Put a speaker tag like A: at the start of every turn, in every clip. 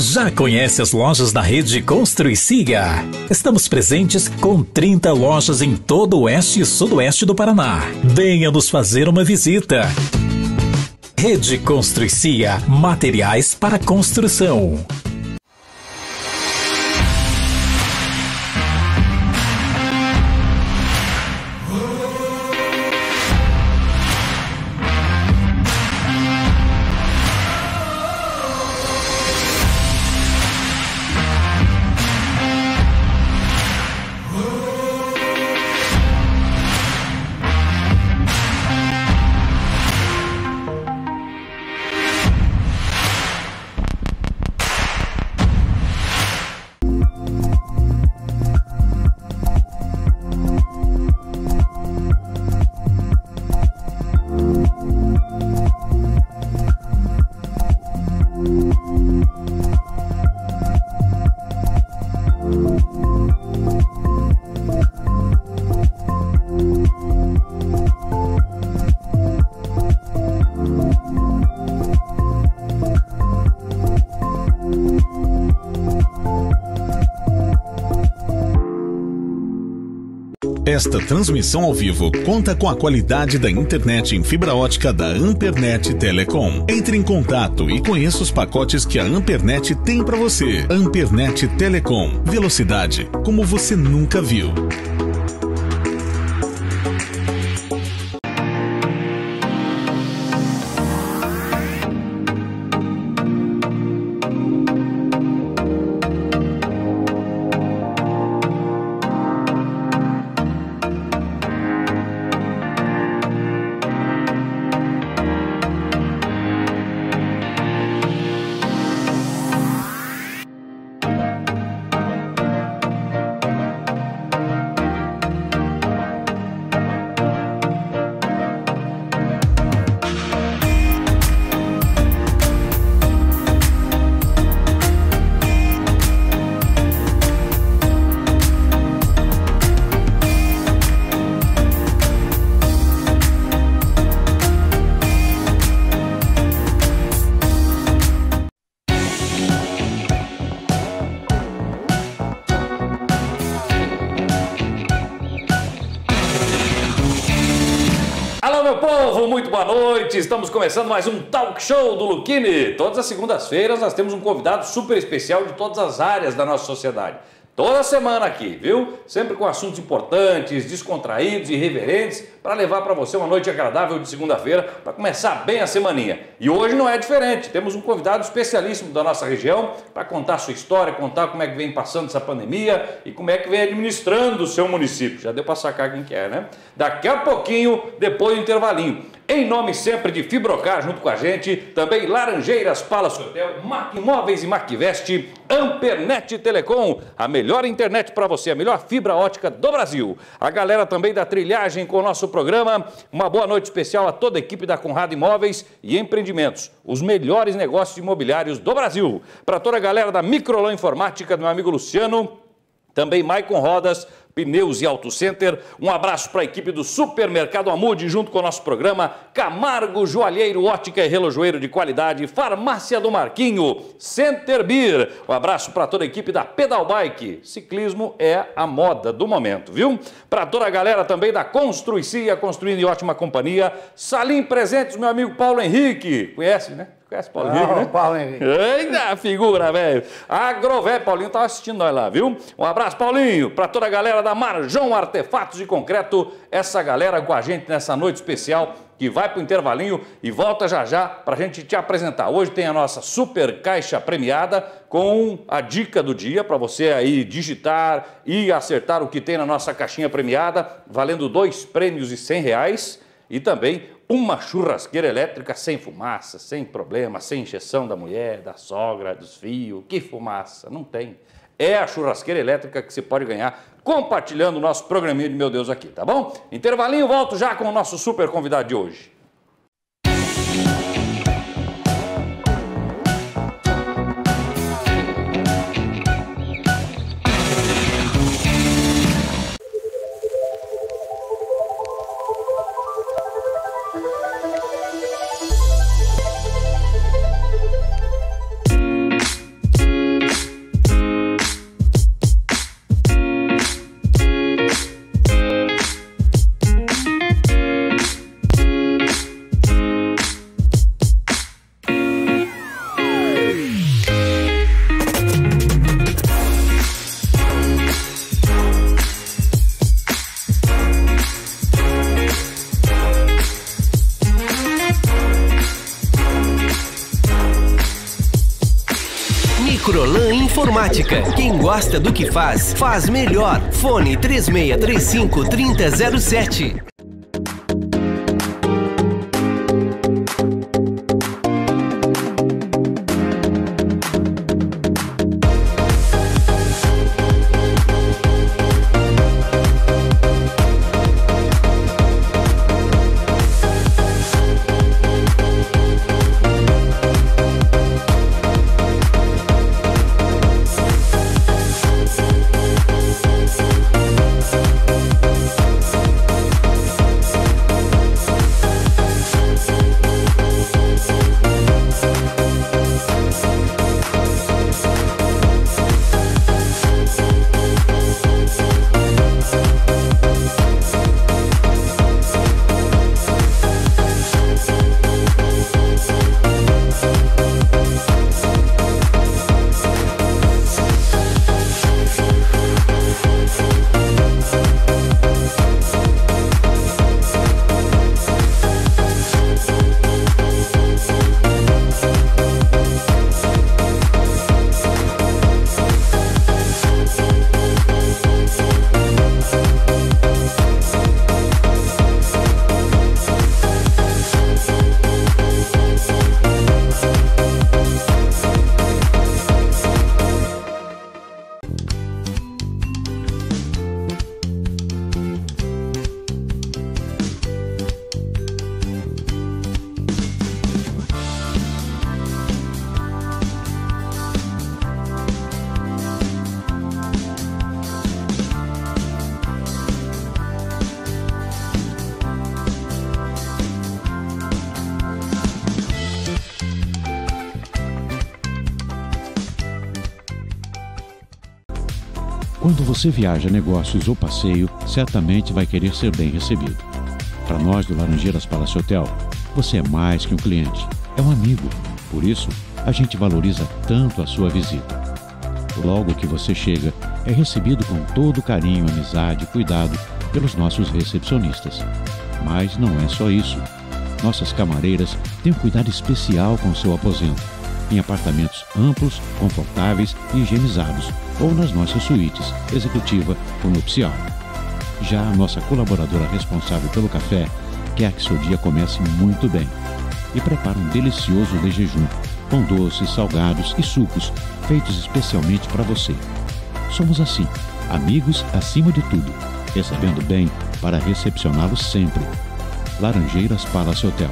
A: Já conhece as lojas da rede Construi Siga? Estamos presentes com 30 lojas em todo o oeste e sudoeste do Paraná. Venha nos fazer uma visita. Rede Construicia, materiais para construção.
B: Esta transmissão ao vivo conta com a qualidade da internet em fibra ótica da Ampernet Telecom. Entre em contato e conheça os pacotes que a Ampernet tem para você. Ampernet Telecom. Velocidade como você nunca viu.
C: Estamos começando mais um talk show do Luquini. Todas as segundas-feiras nós temos um convidado super especial de todas as áreas da nossa sociedade. Toda semana aqui, viu? Sempre com assuntos importantes, descontraídos e irreverentes para levar para você uma noite agradável de segunda-feira para começar bem a semaninha. E hoje não é diferente. Temos um convidado especialíssimo da nossa região para contar sua história, contar como é que vem passando essa pandemia e como é que vem administrando o seu município. Já deu para sacar quem quer é, né? Daqui a pouquinho, depois do intervalinho. Em nome sempre de Fibrocar junto com a gente, também Laranjeiras, Palace Hotel, Móveis e Macvest, Ampernet Telecom, a melhor internet para você, a melhor fibra ótica do Brasil. A galera também da trilhagem com o nosso programa. Uma boa noite especial a toda a equipe da Conrado Imóveis e Empreendimentos, os melhores negócios imobiliários do Brasil. Para toda a galera da Microlão Informática, do meu amigo Luciano, também Maicon Rodas, Pneus e Auto Center. Um abraço para a equipe do Supermercado Amude, junto com o nosso programa Camargo Joalheiro, ótica e relojoeiro de qualidade, Farmácia do Marquinho, Center Beer. Um abraço para toda a equipe da Pedal Bike. Ciclismo é a moda do momento, viu? Para toda a galera também da Construicia, construindo em ótima companhia. Salim Presentes, meu amigo Paulo Henrique. Conhece, né? Conhece Paulinho? né? Paulo Henrique. Eita, figura, velho. Agrové, Paulinho tá assistindo nós lá, viu? Um abraço, Paulinho, para toda a galera da Marjão Artefatos de Concreto. Essa galera com a gente nessa noite especial que vai pro intervalinho e volta já já pra gente te apresentar. Hoje tem a nossa super caixa premiada com a dica do dia para você aí digitar e acertar o que tem na nossa caixinha premiada, valendo dois prêmios e cem reais e também uma churrasqueira elétrica sem fumaça, sem problema, sem injeção da mulher, da sogra, dos fios. Que fumaça? Não tem. É a churrasqueira elétrica que você pode ganhar compartilhando o nosso programinha de Meu Deus aqui, tá bom? Intervalinho, volto já com o nosso super convidado de hoje.
D: gosta do que faz, faz melhor. Fone 3635 3007.
B: você viaja, negócios ou passeio, certamente vai querer ser bem recebido. Para nós do Laranjeiras Palace Hotel, você é mais que um cliente, é um amigo. Por isso, a gente valoriza tanto a sua visita. Logo que você chega, é recebido com todo carinho, amizade e cuidado pelos nossos recepcionistas. Mas não é só isso. Nossas camareiras têm um cuidado especial com seu aposento, em apartamentos amplos, confortáveis e higienizados ou nas nossas suítes executiva ou nupcial. Já a nossa colaboradora responsável pelo café quer é que seu dia comece muito bem e prepara um delicioso de jejum, com doces, salgados e sucos feitos especialmente para você. Somos assim, amigos acima de tudo, recebendo bem para recepcioná los sempre. Laranjeiras Palace Hotel.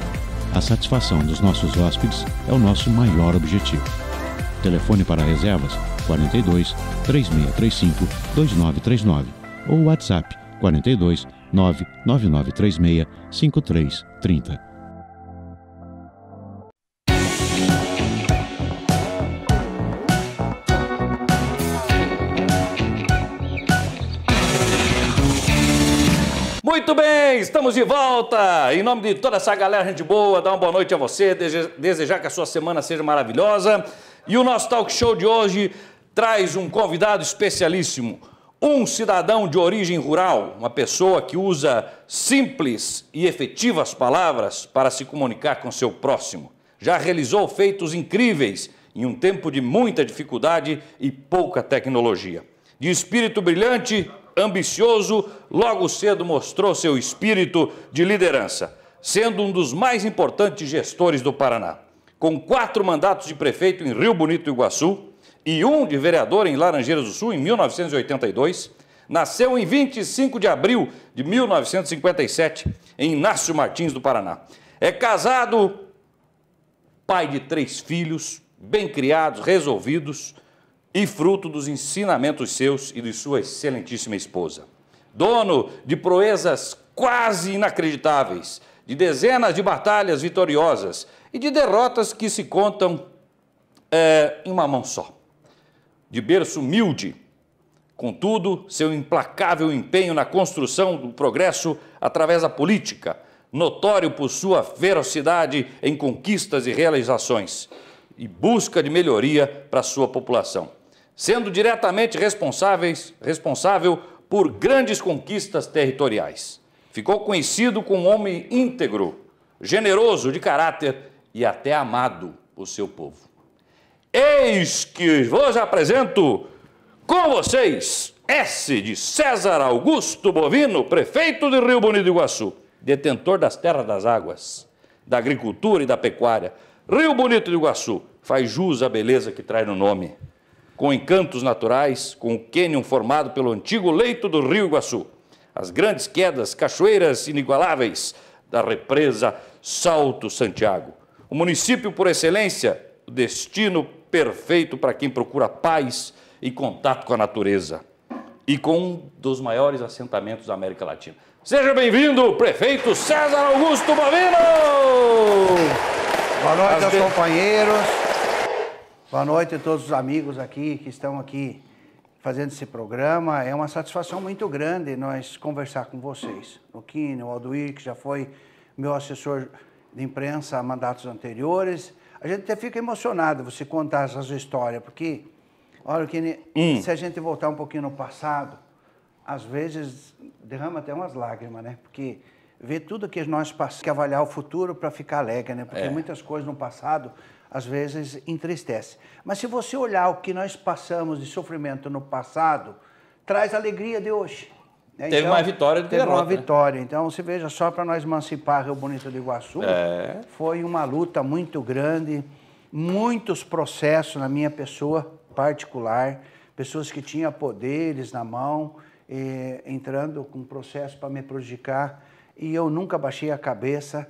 B: A satisfação dos nossos hóspedes é o nosso maior objetivo. Telefone para reservas 42 3635 2939 ou WhatsApp 42 99936 5330.
C: Muito bem, estamos de volta! Em nome de toda essa galera, gente boa, dar uma boa noite a você, desejar que a sua semana seja maravilhosa. E o nosso talk show de hoje traz um convidado especialíssimo, um cidadão de origem rural, uma pessoa que usa simples e efetivas palavras para se comunicar com seu próximo. Já realizou feitos incríveis em um tempo de muita dificuldade e pouca tecnologia. De espírito brilhante, ambicioso, logo cedo mostrou seu espírito de liderança, sendo um dos mais importantes gestores do Paraná. Com quatro mandatos de prefeito em Rio Bonito Iguaçu, e um de vereador em Laranjeiras do Sul em 1982, nasceu em 25 de abril de 1957 em Inácio Martins do Paraná. É casado, pai de três filhos, bem criados, resolvidos e fruto dos ensinamentos seus e de sua excelentíssima esposa. Dono de proezas quase inacreditáveis, de dezenas de batalhas vitoriosas e de derrotas que se contam é, em uma mão só de berço humilde. Contudo, seu implacável empenho na construção do progresso através da política, notório por sua ferocidade em conquistas e realizações, e busca de melhoria para sua população, sendo diretamente responsáveis, responsável por grandes conquistas territoriais. Ficou conhecido como um homem íntegro, generoso de caráter e até amado por seu povo. Eis que vos apresento com vocês S de César Augusto Bovino, prefeito de Rio Bonito do Iguaçu, detentor das terras das águas, da agricultura e da pecuária. Rio Bonito do Iguaçu faz jus à beleza que traz no nome, com encantos naturais, com o cânion formado pelo antigo leito do Rio Iguaçu, as grandes quedas, cachoeiras inigualáveis da represa Salto Santiago. O município por excelência, o destino perfeito para quem procura paz e contato com a natureza e com um dos maiores assentamentos da América Latina.
D: Seja bem-vindo, prefeito César Augusto Bovino! Boa noite As aos companheiros, boa noite a todos os amigos aqui que estão aqui fazendo esse programa. É uma satisfação muito grande nós conversar com vocês. O Kine, o Alduir, que já foi meu assessor de imprensa a mandatos anteriores, a gente até fica emocionado você contar essas histórias, porque, olha, que hum. se a gente voltar um pouquinho no passado, às vezes derrama até umas lágrimas, né? Porque ver tudo que nós passamos, que avaliar o futuro para ficar alegre, né? Porque é. muitas coisas no passado às vezes entristece. Mas se você olhar o que nós passamos de sofrimento no passado, traz alegria de hoje. Né, teve então, mais vitória do que teve derrota. Teve né? uma vitória. Né? Então, você veja, só para nós emancipar Rio Bonito do Iguaçu, é. foi uma luta muito grande, muitos processos na minha pessoa particular, pessoas que tinham poderes na mão, entrando com processo para me prejudicar, e eu nunca baixei a cabeça,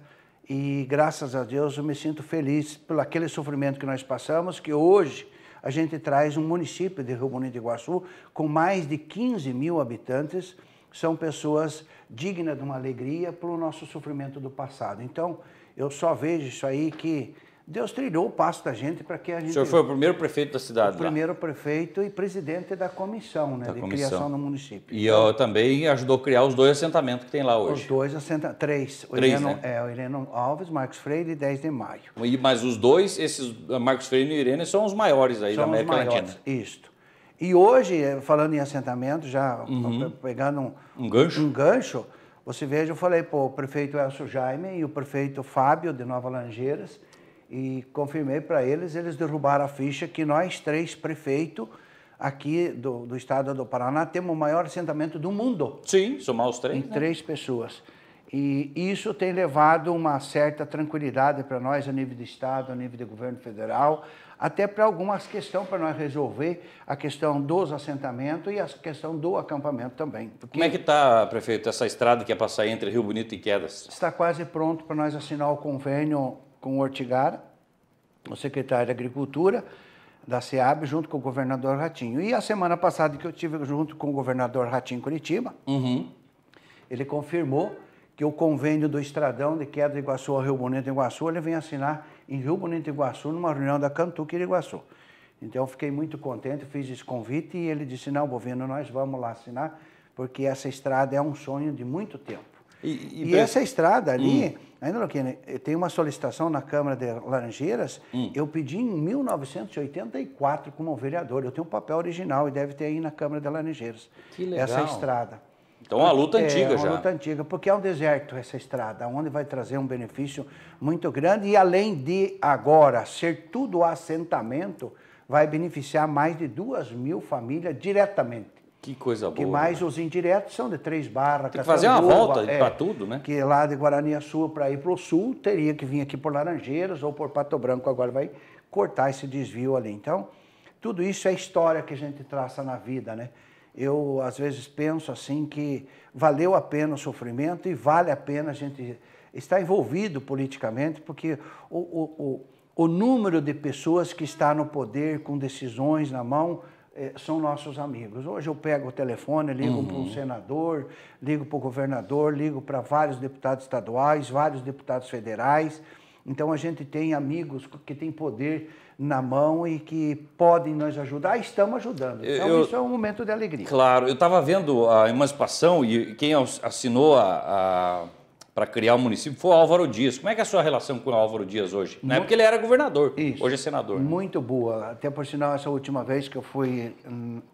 D: e graças a Deus eu me sinto feliz pelo aquele sofrimento que nós passamos, que hoje a gente traz um município de Rio Bonito do Iguaçu com mais de 15 mil habitantes, são pessoas dignas de uma alegria pelo nosso sofrimento do passado. Então, eu só vejo isso aí que Deus trilhou o passo da gente para que a gente. O senhor foi o
C: primeiro prefeito da cidade, o lá. primeiro
D: prefeito e presidente da comissão, né, da de comissão. criação do município.
C: E eu também ajudou a criar os dois assentamentos que tem lá hoje. Os
D: dois assentamentos, três. O três, Ireno, né? É, o Ireno Alves, Marcos Freire e 10 de Maio.
C: E, mas os dois, esses Marcos Freire e Irene, são os maiores aí são da América os maiores, Latina.
D: Isto. E hoje, eh, falando em assentamento, já uhum. pegando um, um, gancho. um gancho, você veja, eu falei, pô, o prefeito Elcio Jaime e o prefeito Fábio de Nova Langeiras, e confirmei para eles, eles derrubaram a ficha que nós três prefeitos aqui do, do estado do Paraná temos o maior assentamento do mundo.
C: Sim, somar
D: os três. Em né? três pessoas. E isso tem levado uma certa tranquilidade para nós, a nível de Estado, a nível de governo federal, até para algumas questões para nós resolver, a questão dos assentamentos e a questão do acampamento também.
C: Como é que está, prefeito, essa estrada que é passar entre Rio Bonito e Quedas?
D: Está quase pronto para nós assinar o convênio com o Ortigara, o secretário de Agricultura, da SEAB, junto com o governador Ratinho. E a semana passada que eu tive junto com o governador Ratinho Curitiba, uhum. ele confirmou que o convênio do Estradão de Queda de Iguaçu Rio Bonito e Iguaçu, ele vem assinar em Rio Bonito Iguaçu, numa reunião da Cantuque Iguaçu. Então eu fiquei muito contente, fiz esse convite e ele disse, não, governo, nós vamos lá assinar, porque essa estrada é um sonho de muito tempo.
B: E, e, e essa
D: estrada ali, hum. ainda não tem uma solicitação na Câmara de Laranjeiras, hum. eu pedi em 1984 como vereador, eu tenho um papel original e deve ter aí na Câmara de Laranjeiras, que legal. essa estrada.
B: Então é uma luta é, antiga já. É uma já. luta
D: antiga, porque é um deserto essa estrada, onde vai trazer um benefício muito grande e além de agora ser tudo assentamento, vai beneficiar mais de duas mil famílias diretamente. Que coisa boa. Que mais né? os indiretos são de Três Barras, Tem que fazer uma volta é, para tudo, né? Que lá de Guarani Sul para ir para o sul, teria que vir aqui por Laranjeiras ou por Pato Branco, agora vai cortar esse desvio ali. Então, tudo isso é história que a gente traça na vida, né? eu às vezes penso assim que valeu a pena o sofrimento e vale a pena a gente estar envolvido politicamente, porque o, o, o, o número de pessoas que está no poder com decisões na mão eh, são nossos amigos. Hoje eu pego o telefone, ligo uhum. para um senador, ligo para o governador, ligo para vários deputados estaduais, vários deputados federais. Então a gente tem amigos que têm poder na mão e que podem nos ajudar, estamos ajudando. Então, eu, isso é um momento de alegria.
C: Claro, eu estava vendo a emancipação e quem assinou a, a para criar o município foi o Álvaro Dias. Como é que é a sua relação com o Álvaro Dias hoje? não é porque ele era governador, isso, hoje é senador.
D: Né? Muito boa. Até por sinal, essa última vez que eu fui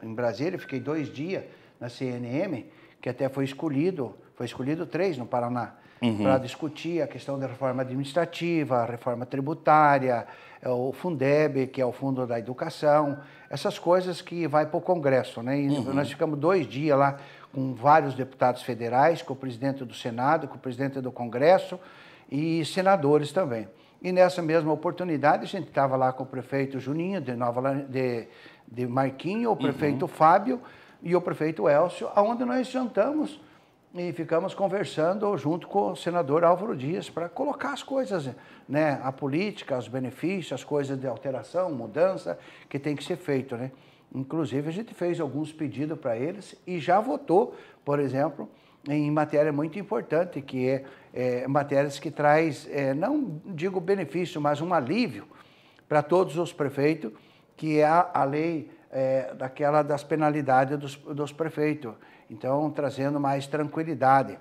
D: em Brasília, fiquei dois dias na CNM, que até foi escolhido, foi escolhido três no Paraná, uhum. para discutir a questão da reforma administrativa, a reforma tributária, é o Fundeb, que é o Fundo da Educação, essas coisas que vai para o Congresso. Né? E uhum. nós ficamos dois dias lá com vários deputados federais, com o presidente do Senado, com o presidente do Congresso e senadores também. E nessa mesma oportunidade, a gente estava lá com o prefeito Juninho, de, Nova, de, de Marquinho, o uhum. prefeito uhum. Fábio e o prefeito Elcio, aonde nós jantamos e ficamos conversando junto com o senador Álvaro Dias para colocar as coisas, né, a política, os benefícios, as coisas de alteração, mudança que tem que ser feito, né? Inclusive a gente fez alguns pedidos para eles e já votou, por exemplo, em matéria muito importante que é, é matérias que traz, é, não digo benefício, mas um alívio para todos os prefeitos, que é a, a lei é, daquela das penalidades dos, dos prefeitos. Então, trazendo mais tranquilidade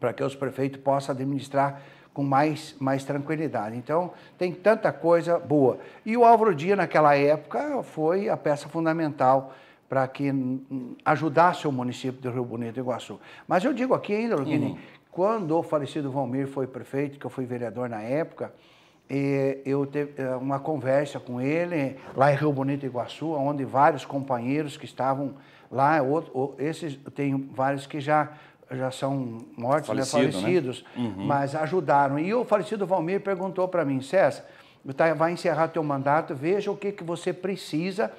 D: para que os prefeitos possam administrar com mais, mais tranquilidade. Então, tem tanta coisa boa. E o Álvaro Dia, naquela época, foi a peça fundamental para que ajudasse o município de Rio Bonito Iguaçu. Mas eu digo aqui ainda, Luquini, uhum. quando o falecido Valmir foi prefeito, que eu fui vereador na época, eu teve eh, uma conversa com ele lá em Rio Bonito Iguaçu, onde vários companheiros que estavam Lá, é outro, esses, tem vários que já, já são mortos, né, Falecido, né? falecidos, né? Uhum. mas ajudaram. E o falecido Valmir perguntou para mim, César, tá, vai encerrar teu mandato, veja o que, que você precisa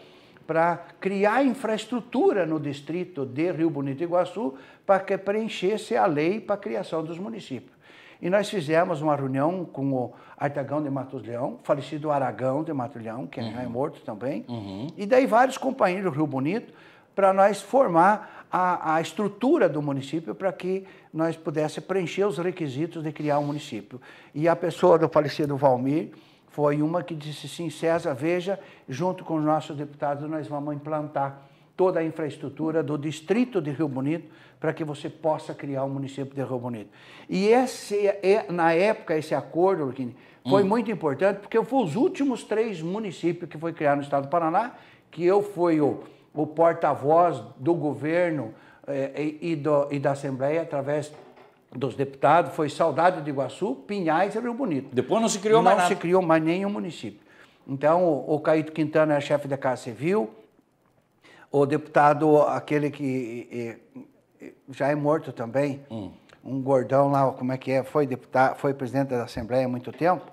D: para criar infraestrutura no distrito de Rio Bonito Iguaçu para que preenchesse a lei para a criação dos municípios. E nós fizemos uma reunião com o Artagão de Matos Leão, falecido Aragão de Matos Leão, que é, né, uhum. é morto também, uhum. e daí vários companheiros do Rio Bonito, para nós formar a, a estrutura do município para que nós pudéssemos preencher os requisitos de criar um município. E a pessoa do falecido Valmir foi uma que disse sim, César, veja, junto com os nossos deputados nós vamos implantar toda a infraestrutura do distrito de Rio Bonito para que você possa criar o um município de Rio Bonito. E esse, é, na época, esse acordo, Urquini, foi hum. muito importante porque foi os últimos três municípios que foi criado no estado do Paraná, que eu fui o o porta-voz do governo eh, e, do, e da Assembleia através dos deputados foi Saudade de Iguaçu, Pinhais e Rio Bonito. Depois não se criou não mais nada. Não se criou mais nenhum município. Então, o, o Caíto Quintana é chefe da Casa Civil, o deputado, aquele que e, e, já é morto também, hum. um gordão lá, como é que é, foi deputado, foi presidente da Assembleia há muito tempo.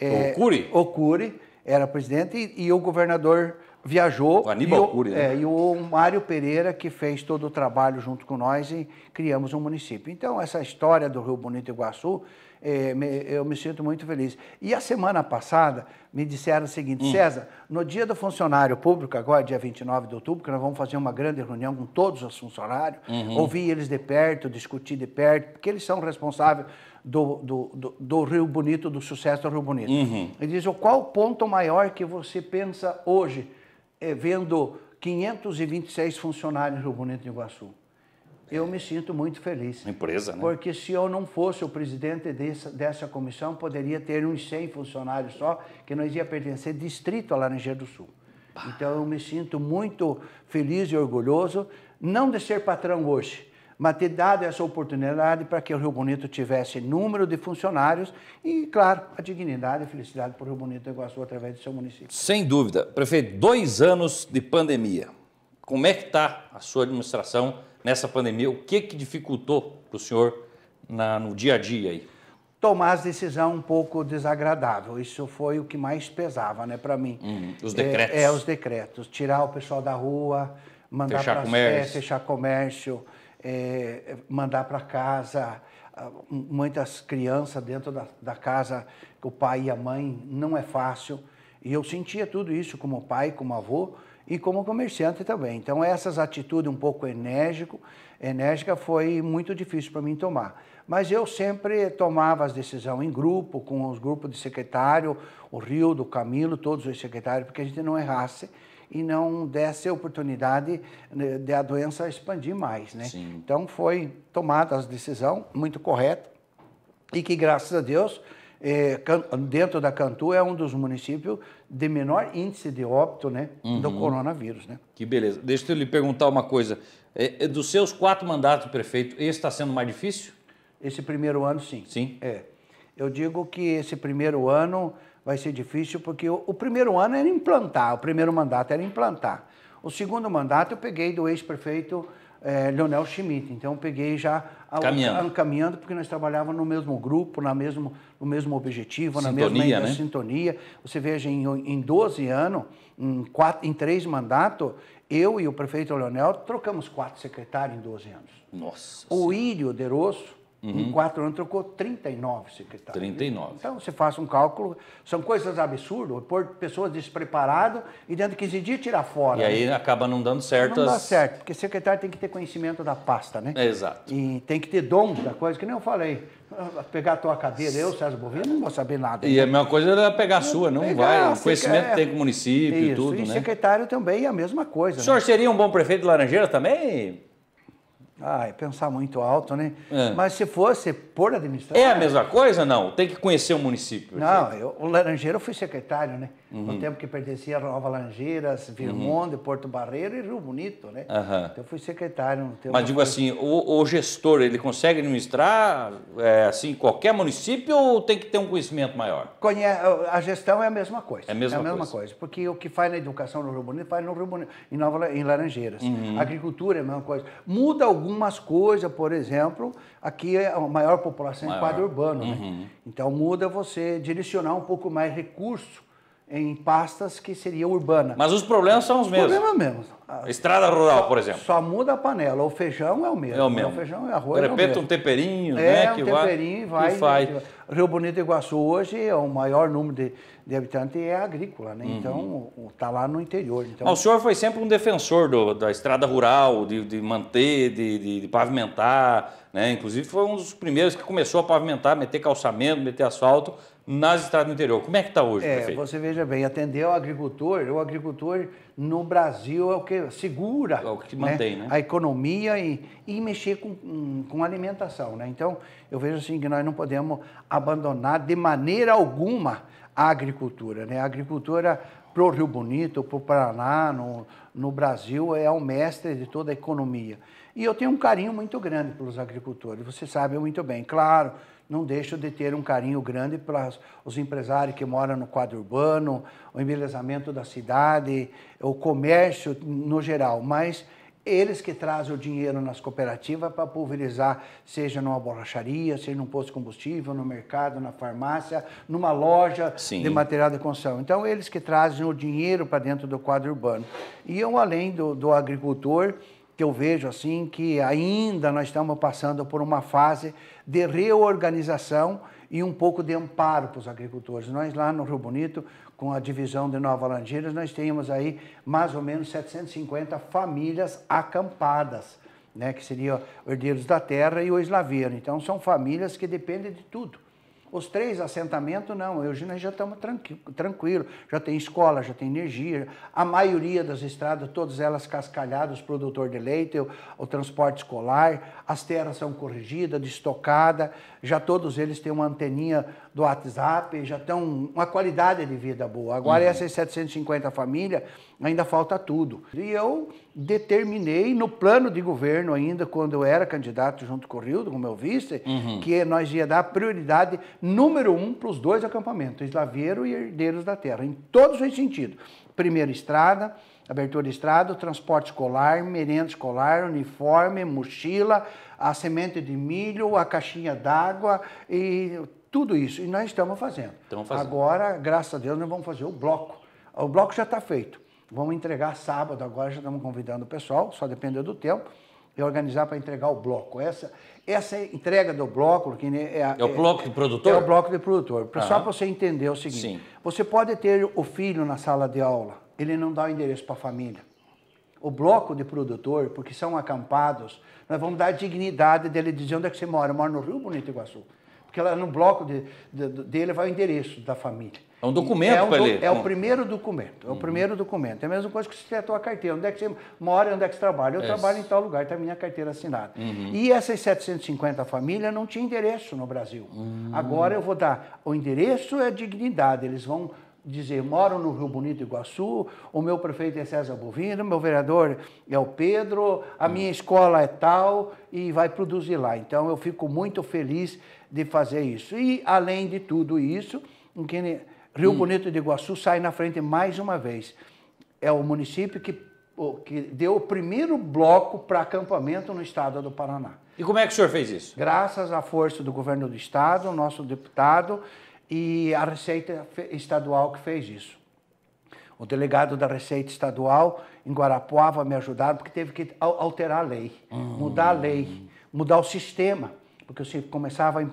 D: É, o Cury? O Cury era presidente e, e o governador viajou. O Aníbal e o, Cury, né? é, e o Mário Pereira, que fez todo o trabalho junto com nós e criamos um município. Então, essa história do Rio Bonito Iguaçu, é, me, eu me sinto muito feliz. E a semana passada me disseram o seguinte, hum. César, no dia do funcionário público, agora dia 29 de outubro, que nós vamos fazer uma grande reunião com todos os funcionários,
B: uhum. ouvir
D: eles de perto, discutir de perto, porque eles são responsáveis do, do, do, do Rio Bonito, do sucesso do Rio Bonito. Uhum. Ele diz, qual o ponto maior que você pensa hoje é, vendo 526 funcionários do Bonito de Iguaçu. Eu me sinto muito feliz.
C: empresa, né? Porque
D: se eu não fosse o presidente dessa, dessa comissão, poderia ter uns 100 funcionários só, que nós ia pertencer distrito a Laranjeira do Sul. Bah. Então eu me sinto muito feliz e orgulhoso, não de ser patrão hoje, mas ter dado essa oportunidade para que o Rio Bonito tivesse número de funcionários e, claro, a dignidade e felicidade para o Rio Bonito do Iguaçu através do seu município.
C: Sem dúvida. Prefeito, dois anos de pandemia. Como é que está a sua administração nessa pandemia? O que, que dificultou para o senhor na, no dia a dia aí?
D: tomar as decisões um pouco desagradável. Isso foi o que mais pesava, né, para mim. Uhum. os é, decretos. É, é, os decretos. Tirar o pessoal da rua, mandar fechar comércio. fechar comércio é, mandar para casa. Muitas crianças dentro da, da casa, o pai e a mãe, não é fácil. E eu sentia tudo isso como pai, como avô e como comerciante também. Então, essas atitudes um pouco enérgico, enérgica foi muito difícil para mim tomar. Mas eu sempre tomava as decisões em grupo, com os grupos de secretário, o Rio, do Camilo, todos os secretários, porque a gente não errasse é e não desse a oportunidade a doença expandir mais, né? Sim. Então foi tomada a decisão muito correta e que graças a Deus é, dentro da Cantu é um dos municípios de menor índice de óbito né, uhum. do coronavírus. Né?
C: Que beleza. Deixa eu lhe perguntar uma coisa. É, é dos seus quatro mandatos, prefeito, esse está sendo
D: mais difícil? Esse primeiro ano, sim. Sim? É. Eu digo que esse primeiro ano vai ser difícil, porque o, o primeiro ano era implantar, o primeiro mandato era implantar. O segundo mandato eu peguei do ex-prefeito é, Leonel Schmidt. Então eu peguei já caminhando. A, caminhando, porque nós trabalhávamos no mesmo grupo, na mesmo, no mesmo objetivo, sintonia, na mesma né? sintonia. Você veja, em, em 12 anos, em, quatro, em três mandatos, eu e o prefeito Leonel trocamos quatro secretários em 12 anos. Nossa. O Írio Derosso, Uhum. Em quatro anos trocou 39 secretários. 39. Então você faça um cálculo, são coisas absurdas, é pôr pessoas despreparadas e dentro de 15 dias tirar fora. E aí né?
C: acaba não dando certas. Não dá certo,
D: porque secretário tem que ter conhecimento da pasta, né? exato. E tem que ter dom da coisa, que nem eu falei. Pegar a tua cadeira, eu, César Bovino, não vou saber nada. E né? a mesma
C: coisa é pegar a sua, não pegar, vai. O conhecimento é... tem com o município Isso. e tudo. E né?
D: secretário também é a mesma coisa. O senhor né? seria um bom prefeito de Laranjeira também? Ah, é pensar muito alto, né? É. Mas se fosse por administração. É a
C: mesma coisa, não? Tem que conhecer o município. Assim. Não,
D: eu, o Laranjeiro eu fui secretário, né? Uhum. No tempo que pertencia a Nova Laranjeiras, Virmonde, uhum. Porto Barreiro e Rio Bonito, né? Uhum. Então eu fui secretário. No tempo Mas digo
C: assim, o, o, gestor, ele consegue administrar, é, assim, qualquer município ou tem que ter um conhecimento maior?
D: Conhe... A gestão é a mesma coisa. É a mesma, é a mesma coisa. coisa. Porque o que faz na educação no Rio Bonito, faz no Rio Bonito, em, Nova, em Laranjeiras. Uhum. Agricultura é a mesma coisa. Muda algum algumas coisas, por exemplo, aqui é a maior população maior. em quadro urbano, né? uhum. né? Então muda você direcionar um pouco mais recurso em pastas que seria urbana. Mas os problemas
C: são os mesmos. Os problemas mesmos. Ah, estrada rural, só, por exemplo.
D: Só muda a panela. O feijão é o mesmo. É o mesmo. O feijão e arroz. De é repente, é um temperinho, é, né? Um que temperinho vai, vai. Rio Bonito do Iguaçu hoje é o maior número de, de habitantes é agrícola, né? Uhum. Então está lá no interior. Então... Mas o senhor foi sempre
C: um defensor do, da estrada rural, de, de manter, de, de pavimentar, né? Inclusive foi um dos primeiros que começou a pavimentar, meter calçamento, meter asfalto nas estradas do interior. Como é que está hoje, é, prefeito?
D: Você veja bem, atender o agricultor, o agricultor no Brasil é o que segura é o que mantém, né, né? a economia e, e mexer com, com alimentação. Né? Então, eu vejo assim que nós não podemos abandonar de maneira alguma a agricultura. Né? A agricultura para o Rio Bonito, para o Paraná, no, no Brasil, é o mestre de toda a economia. E eu tenho um carinho muito grande pelos agricultores, você sabe muito bem. Claro, não deixo de ter um carinho grande para os empresários que moram no quadro urbano, o embelezamento da cidade, o comércio no geral, mas eles que trazem o dinheiro nas cooperativas para pulverizar, seja numa borracharia, seja num posto de combustível, no mercado, na farmácia, numa loja Sim. de material de construção. Então, eles que trazem o dinheiro para dentro do quadro urbano. E eu, além do, do agricultor, que eu vejo assim que ainda nós estamos passando por uma fase de reorganização e um pouco de amparo para os agricultores. Nós lá no Rio Bonito, com a divisão de Nova Langeiras, nós temos aí mais ou menos 750 famílias acampadas, né, que seriam herdeiros da terra e o eslaveiro. Então são famílias que dependem de tudo os três assentamentos, não. Hoje nós já estamos tranquilo, já tem escola, já tem energia. A maioria das estradas, todas elas cascalhadas, produtor de leite, o, o transporte escolar, as terras são corrigidas, destocadas já todos eles têm uma anteninha do WhatsApp, já têm uma qualidade de vida boa. Agora, uhum. essas 750 famílias, ainda falta tudo. E eu determinei, no plano de governo ainda, quando eu era candidato junto com o Rildo, como eu viste, uhum. que nós ia dar prioridade número um para os dois acampamentos, Eslaveiro e Herdeiros da Terra, em todos os sentidos. Primeiro, estrada abertura de estrada, transporte escolar, merenda escolar, uniforme, mochila, a semente de milho, a caixinha d'água e tudo isso. E nós estamos fazendo. estamos fazendo. Agora, graças a Deus, nós vamos fazer o bloco. O bloco já está feito. Vamos entregar sábado, agora já estamos convidando o pessoal, só depende do tempo, e organizar para entregar o bloco. Essa, essa é entrega do bloco. Que é, é o é- bloco de produtor? É o bloco de produtor. Só para você entender o seguinte: Sim. você pode ter o filho na sala de aula ele não dá o endereço para a família. O bloco de produtor, porque são acampados, nós vamos dar a dignidade dele dizer onde é que você mora. Eu moro no Rio Bonito Iguaçu. Porque lá no bloco de, de, dele vai o endereço da família. É um documento é um, para ele. É o primeiro documento. É o uhum. primeiro documento. É a mesma coisa que se é a tua carteira. Onde é que você mora, onde é que você trabalha. Eu é. trabalho em tal lugar, está a minha carteira assinada. Uhum. E essas 750 famílias não tinham endereço no Brasil. Uhum. Agora eu vou dar o endereço é dignidade. Eles vão dizer, moro no Rio Bonito Iguaçu, o meu prefeito é César Bovino, meu vereador é o Pedro, a hum. minha escola é tal e vai produzir lá. Então eu fico muito feliz de fazer isso. E além de tudo isso, Rio hum. Bonito de Iguaçu sai na frente mais uma vez. É o município que, que deu o primeiro bloco para acampamento no estado do Paraná. E como é que o senhor fez isso? Graças à força do governo do estado, nosso deputado, e a Receita Estadual que fez isso. O delegado da Receita Estadual em Guarapuava me ajudaram porque teve que alterar a lei, uhum. mudar a lei, mudar o sistema. Porque se começava a eh,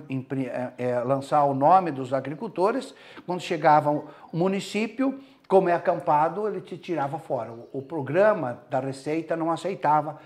D: eh, lançar o nome dos agricultores, quando chegava o município, como é acampado, ele te tirava fora. O, programa da Receita não aceitava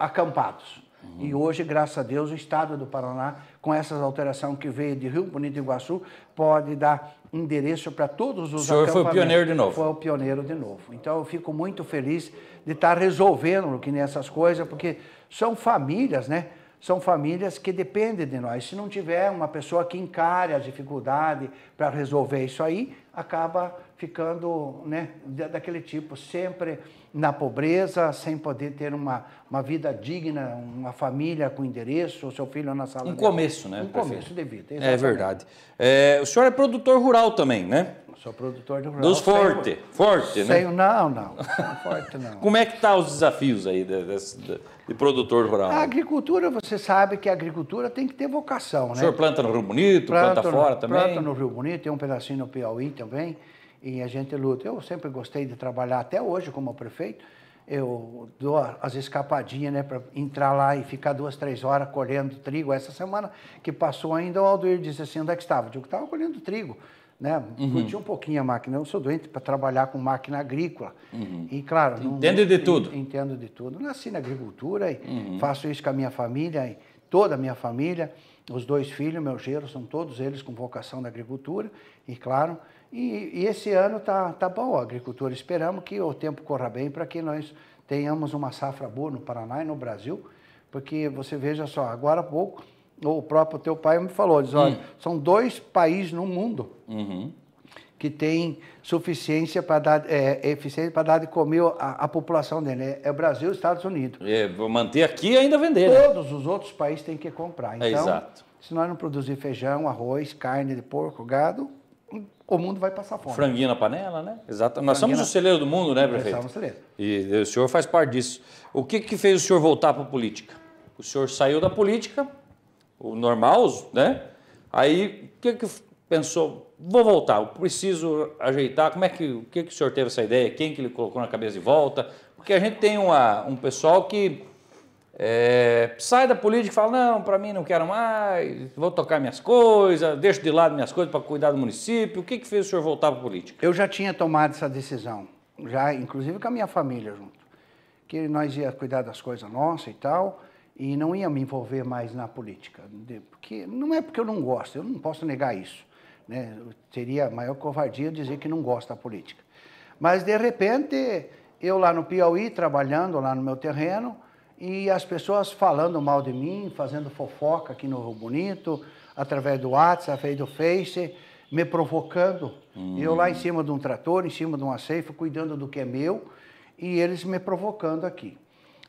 D: acampados. Uhum. E hoje, graças a Deus, o Estado do Paraná com essas alterações que veio de Rio Bonito do Iguaçu, pode dar endereço para todos os O senhor foi o pioneiro de novo. Foi o pioneiro de novo. Então eu fico muito feliz de estar resolvendo que nessas coisas, porque são famílias, né? São famílias que dependem de nós. Se não tiver uma pessoa que encare a dificuldade para resolver isso aí, acaba ficando né, daquele tipo, sempre na pobreza, sem poder ter uma, uma vida digna, uma família com endereço, o seu filho na sala. Um começo, né? Um começo de vida. É exatamente. É verdade.
C: É, o senhor é produtor rural também, né?
D: Sou produtor de rural. Dos forte,
C: forte, né?
D: Não, não, não forte não.
C: Como é que estão tá os desafios aí de, de, de, produtor rural? A
D: agricultura, você sabe que a agricultura tem que ter vocação, né? O senhor planta no Rio Bonito, planta, planta fora no, também? Planta no Rio Bonito, tem um pedacinho no Piauí também e a gente luta. Eu sempre gostei de trabalhar, até hoje, como prefeito, eu dou as escapadinhas, né, para entrar lá e ficar duas, três horas colhendo trigo. Essa semana que passou ainda, o Aldoir disse assim: onde é que estava? Eu digo: estava colhendo trigo. Né? Uhum. Curti um pouquinho a máquina. Eu não sou doente para trabalhar com máquina agrícola. Uhum. E, claro. Entendo não, de tudo. Entendo de tudo. Nasci na agricultura e uhum. faço isso com a minha família, e toda a minha família. Os dois filhos, meu geros, são todos eles com vocação da agricultura. E, claro, e, e esse ano está tá bom agricultor. Esperamos que o tempo corra bem para que nós tenhamos uma safra boa no Paraná e no Brasil, porque você veja só, agora há pouco, o próprio teu pai me falou, diz, olha, hum. são dois países no mundo uhum. que têm suficiência para dar, é, eficiência para dar de comer a, a população dele. Né? É, o Brasil e os Estados Unidos.
C: É, vou manter aqui e ainda
D: vender. Né? Todos né? os outros países têm que comprar. Então, é, se nós não produzir feijão, arroz, carne de porco, gado, o mundo vai passar fome. Franguinho na panela, né? Exato. Nós
C: somos o celeiro do mundo, né, prefeito? Nós somos o celeiro. E o senhor faz parte disso. O que, que fez o senhor voltar para a política? O senhor saiu da política, o normal, né? Aí, o que, que pensou? Vou voltar, eu preciso ajeitar. Como é que, o que, que o senhor teve essa ideia? Quem que ele colocou na cabeça de volta? Porque a gente tem uma, um pessoal que é, sai da política e fala: não, para mim não quero mais, vou tocar minhas coisas, deixo de lado minhas coisas para cuidar do município. O que, que fez o senhor voltar para a política?
D: Eu já tinha tomado essa decisão, já inclusive com a minha família junto, que nós ia cuidar das coisas nossas e tal, e não ia me envolver mais na política. Porque, não é porque eu não gosto, eu não posso negar isso. Né? Eu teria a maior covardia dizer que não gosto da política. Mas, de repente, eu lá no Piauí, trabalhando lá no meu terreno, e as pessoas falando mal de mim, fazendo fofoca aqui no Rio Bonito, através do WhatsApp, através do Face, me provocando.
B: Hum. Eu lá em
D: cima de um trator, em cima de uma ceifa, cuidando do que é meu, e eles me provocando aqui.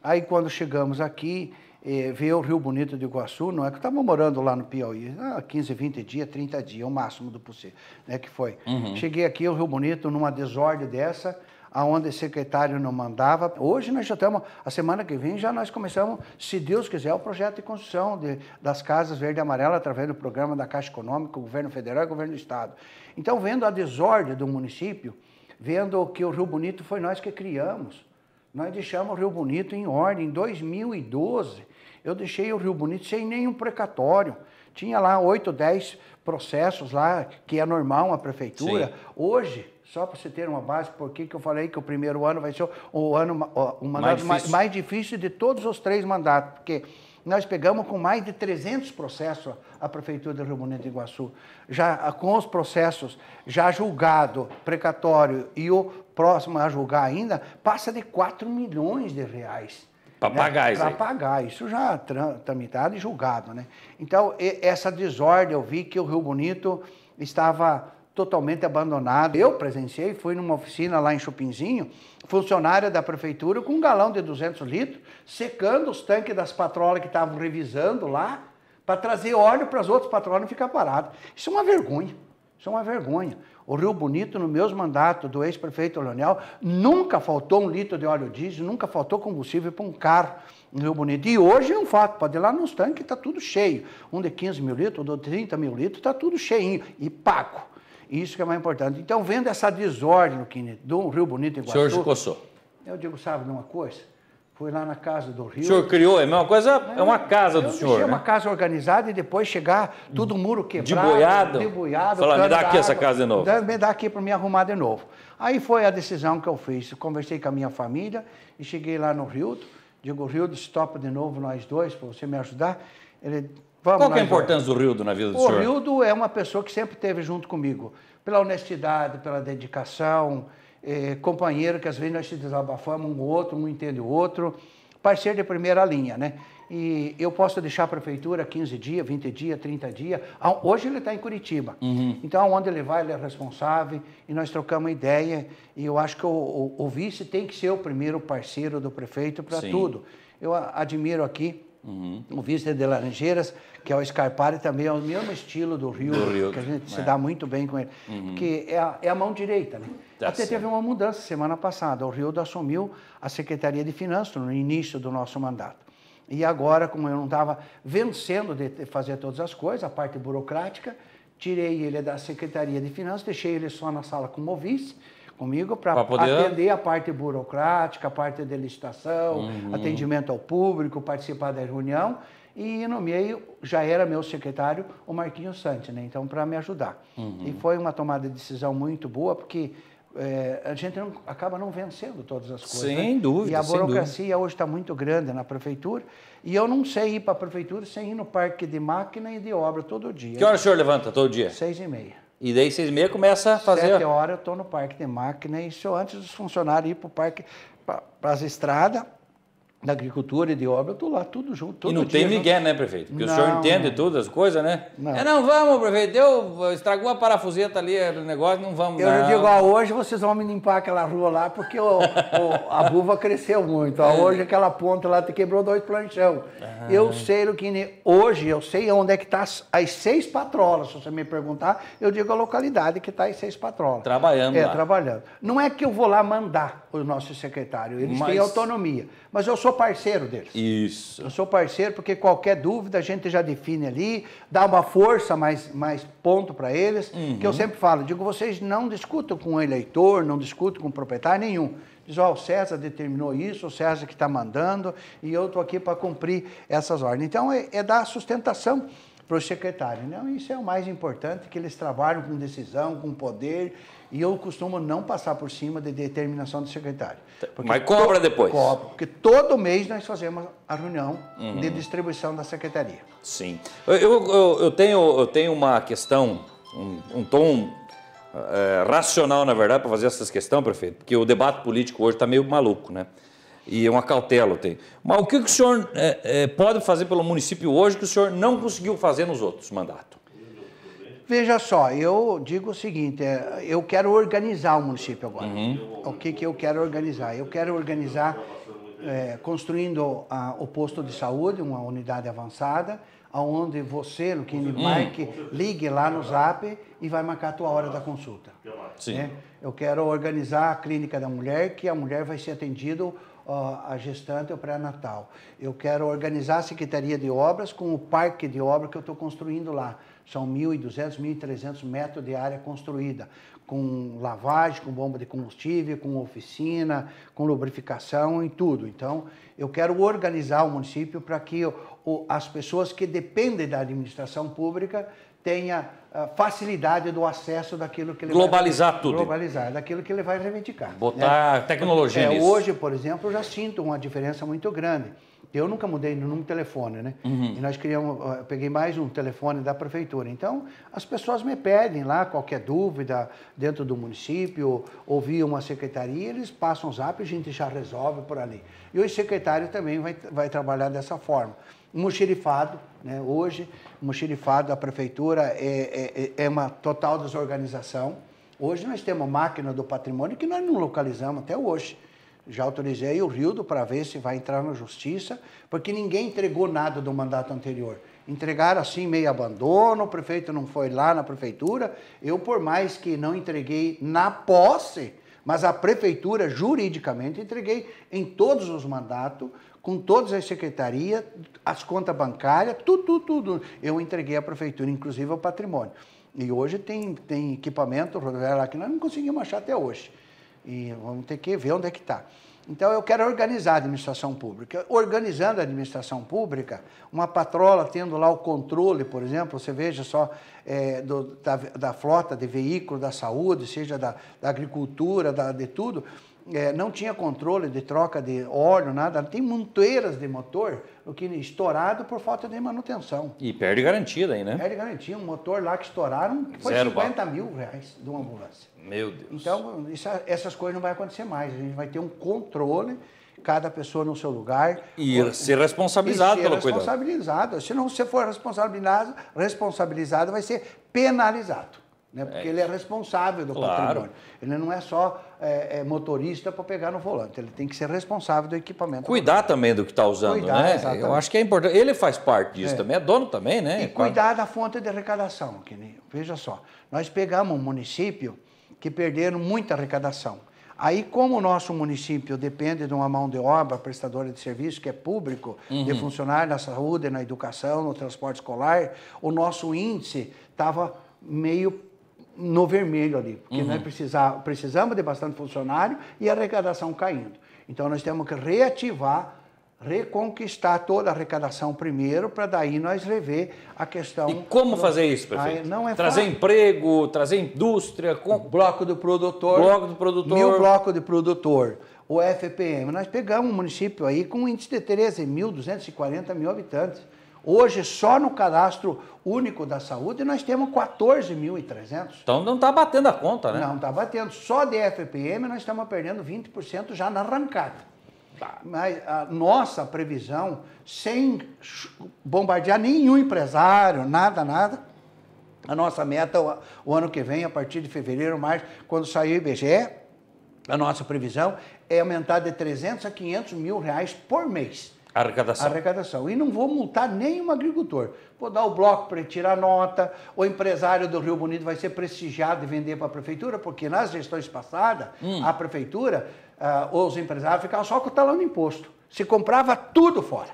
D: Aí quando chegamos aqui, eh, veio o Rio Bonito de Iguaçu, não é que eu estava morando lá no Piauí, ah, 15, 20 dias, 30 dias, o máximo do possível, né, que foi. Uhum. Cheguei aqui, o Rio Bonito, numa desordem dessa, aonde o secretário não mandava. Hoje nós já estamos, a semana que vem, já nós começamos, se Deus quiser, o projeto de construção de, das casas verde e amarela através do programa da Caixa Econômica, governo federal e governo do estado. Então, vendo a desordem do município, vendo que o Rio Bonito foi nós que criamos, nós deixamos o Rio Bonito em ordem. Em 2012, eu deixei o Rio Bonito sem nenhum precatório. Tinha lá oito, dez processos lá, que é normal uma prefeitura. Sim. Hoje, só para você ter uma base, por que eu falei que o primeiro ano vai ser o ano o mandato mais difícil. Mais, mais difícil de todos os três mandatos, porque nós pegamos com mais de 300 processos a Prefeitura de Rio Bonito do Iguaçu, já ah, com os processos já julgado, precatório e o próximo a julgar ainda, passa de 4 milhões de reais. Para né? pagar isso. Para pagar, isso já tramitado e julgado. Né? Então, essa desordem, eu vi que o Rio Bonito estava totalmente abandonado. Eu presenciei, fui numa oficina lá em Chupinzinho, funcionária da prefeitura com um galão de 200 litros, secando os tanques das patrolas que estavam revisando lá, para trazer óleo para as outras patrolas não ficar parado. Isso é uma vergonha. Isso é uma vergonha. O Rio Bonito, no meu mandato do ex-prefeito Leonel, nunca faltou um litro de óleo diesel, nunca faltou combustível para um carro no Rio Bonito. E hoje é um fato, pode ir lá nos tanques, está tudo cheio. Um de 15 mil litros, outro de 30 mil litros, está tudo cheinho e pago. Isso que é mais importante. Então, vendo essa desordem no Quine, do Rio Bonito e Iguaçu... O senhor coçou. Eu digo, sabe de uma coisa? Fui lá na casa do Rio... O senhor criou, é a mesma coisa, é, é uma casa do eu senhor, né? uma casa organizada e depois chegar, tudo muro quebrado... De boiada? De boiada. Falar, me dá aqui água, essa casa de novo. Me dá aqui para me arrumar de novo. Aí foi a decisão que eu fiz. Conversei com a minha família e cheguei lá no Rio... Digo, Rio, Stop de novo nós dois, para você me ajudar. Ele Vamos, Qual é a importância do Rildo
C: na vida do o senhor? O Rildo
D: é uma pessoa que sempre esteve junto comigo, pela honestidade, pela dedicação, eh, companheiro que às vezes nós se desabafamos um outro, um entende o outro, parceiro de primeira linha, né? E eu posso deixar a prefeitura 15 dias, 20 dias, 30 dias. Hoje ele está em Curitiba. Uhum. Então, onde ele vai, ele é responsável e nós trocamos ideia. E eu acho que o, o, o vice tem que ser o primeiro parceiro do prefeito para tudo. Eu admiro aqui Uhum. O Vista de Laranjeiras, que é o Scarpari, também é o mesmo estilo do Rio, do Rio que a gente é. se né? dá muito bem com ele, uhum. porque é a, é a mão direita. Né? Tá Até teve uma mudança semana passada. O Rio assumiu a Secretaria de Finanças no início do nosso mandato. E agora, como eu não estava vencendo de fazer todas as coisas, a parte burocrática, tirei ele da Secretaria de Finanças, deixei ele só na sala como vice comigo para poder... atender a parte burocrática, a parte de licitação, uhum. atendimento ao público, participar da reunião. E no meio já era meu secretário o Marquinhos Santos, né? Então, para me ajudar. Uhum. E foi uma tomada de decisão muito boa, porque é, a gente não, acaba não vencendo todas as coisas. Né? Sem né? dúvida. E a burocracia dúvida. hoje está muito grande na prefeitura. E eu não sei ir para a prefeitura sem ir no parque de máquina e de obra todo dia. Que hora o senhor
C: levanta todo dia? Seis e meia. E daí seis e meia começa a
D: fazer... Sete horas eu estou no parque de máquina, isso antes dos funcionários ir para o parque, para as estradas, da agricultura e de obra, eu estou lá tudo junto. e não tem dia, né,
C: prefeito? Porque não, o senhor entende todas as coisas, né? Não. É, não vamos, prefeito, deu, estragou a parafuseta ali do negócio,
D: não vamos. Eu não. digo, ah, hoje vocês vão me limpar aquela rua lá, porque o, o, a buva cresceu muito. Ah, é. hoje aquela ponta lá quebrou dois planchão. Ah. Eu sei o que. Hoje eu sei onde é que está as seis patrolas, se você me perguntar, eu digo a localidade que está as seis patrolas. Trabalhando. É, lá. trabalhando. Não é que eu vou lá mandar o nosso secretário, eles mas... têm autonomia. Mas eu sou parceiro deles. Isso. Eu sou parceiro porque qualquer dúvida a gente já define ali, dá uma força, mais, mais ponto para eles, uhum. que eu uhum. sempre falo, digo, vocês não discutam com o eleitor, não discutam com o proprietário nenhum. Diz, ó, oh, o César determinou isso, o César que está mandando, e eu estou aqui para cumprir essas ordens. Então, é, é dar sustentação para o secretário. Não, né? isso é o mais importante, que eles trabalham com decisão, com poder e eu costumo não passar por cima de determinação do secretário. Tá, mas cobra depois. Cobra, porque todo mês nós fazemos a reunião uhum. de distribuição da secretaria.
A: Sim.
C: Eu, eu, eu tenho, eu tenho uma questão, um, um tom é, racional, na verdade, para fazer essas questões, prefeito, porque o debate político hoje está meio maluco, né? E é uma cautela tem. Mas o que, que o senhor é, é, pode fazer pelo município hoje que o senhor não conseguiu fazer nos outros mandatos?
D: Veja só, eu digo o seguinte, é, eu quero organizar o município agora. Uhum. O que, que eu quero organizar? Eu quero organizar é, construindo a, o posto de saúde, uma unidade avançada, aonde você, Luquini uhum. Mike, ligue lá no zap e vai marcar a tua hora da consulta. Sim. Né? Eu quero organizar a clínica da mulher, que a mulher vai ser atendida a gestante ou pré-natal. Eu quero organizar a Secretaria de Obras com o parque de obra que eu estou construindo lá. São 1.200, 1.300 metros de área construída, com lavagem, com bomba de combustível, com oficina, com lubrificação e tudo. Então, eu quero organizar o município para que as pessoas que dependem da administração pública tenha ah, facilidade do acesso daquilo que ele globalizar vai, tudo globalizar daquilo que ele vai reivindicar botar né? tecnologia é, nisso. hoje por exemplo eu já sinto uma diferença muito grande eu nunca mudei no número de telefone, né? Uhum. E nós criamos, eu peguei mais um telefone da prefeitura. Então, as pessoas me pedem lá qualquer dúvida dentro do município, ouvir uma secretaria, eles passam o zap e a gente já resolve por ali. E o secretário também vai, vai trabalhar dessa forma. O né? Hoje, o da prefeitura é, é, é, é uma total desorganização. Hoje nós temos máquina do patrimônio que nós não localizamos até hoje já autorizei o Rildo para ver se vai entrar na justiça, porque ninguém entregou nada do mandato anterior. Entregaram assim meio abandono, o prefeito não foi lá na prefeitura. Eu, por mais que não entreguei na posse, mas a prefeitura juridicamente entreguei em todos os mandatos, com todas as secretarias, as contas bancárias, tudo, tudo, tudo. Eu entreguei à prefeitura, inclusive ao patrimônio. E hoje tem, tem equipamento rodoviário lá que nós não conseguimos achar até hoje. E vamos ter que ver onde é que está. Então, eu quero organizar a administração pública. Organizando a administração pública, uma patrola tendo lá o controle, por exemplo, você veja só é, do, da, da, frota de veículo, da saúde, seja da, da agricultura, da, de tudo, é, não tinha controle de troca de óleo, nada. Tem monteiras de motor o que estourado por falta de manutenção.
C: E perde garantia né? Perde
D: garantia. Um motor lá que estouraram foi Zero 50 mil reais de uma ambulância. Meu Deus. Então, isso, essas coisas não vai acontecer mais. A gente vai ter um controle, cada pessoa no seu lugar.
C: E ser responsabilizado e ser pelo responsabilizado. cuidado.
D: responsabilizado. Se não você for responsabilizado, responsabilizado vai ser penalizado né? É porque é. ele é responsável do claro. patrimônio. Ele não é só é, é motorista para pegar no volante, ele tem que ser responsável do equipamento. Cuidar
C: também do que está usando, cuidar, né? Exatamente. Eu acho que é importante. Ele faz parte disso é. também, é dono também, né? E cuidar
D: da fonte de arrecadação. Que, veja só, nós pegamos um município que perderam muita arrecadação. Aí, como o nosso município depende de uma mão de obra prestadora de serviço, que é público, uhum. de funcionário na saúde, na educação, no transporte escolar, o nosso índice estava meio no vermelho ali, porque uhum. nós precisar, precisamos de bastante funcionário e a arrecadação caindo. Então nós temos que reativar, reconquistar toda a arrecadação primeiro, para daí nós rever a questão. E como do... fazer isso, prefeito? Ah, é trazer fácil.
C: emprego, trazer indústria, com...
D: bloco do produtor, bloco do produtor, mil bloco de produtor. O FPM, nós pegamos um município aí com um índice de 13.240 mil habitantes. Hoje, só no cadastro único da saúde, nós temos 14.300. Então não está batendo a conta, né? Não está batendo. Só de FPM nós estamos perdendo 20% já na arrancada. Tá. Mas a nossa previsão, sem bombardear nenhum empresário, nada, nada, a nossa meta o, o ano que vem, a partir de fevereiro, março, quando sair o IBGE, a nossa previsão é aumentar de 300 a 500 mil reais por mês. Arrecadação. Arrecadação. E não vou multar nenhum agricultor. Vou dar o bloco para ele tirar nota, o empresário do Rio Bonito vai ser prestigiado e vender para a prefeitura, porque nas gestões passadas, hum. a prefeitura, uh, os empresários ficavam só com o talão de imposto. Se comprava tudo fora.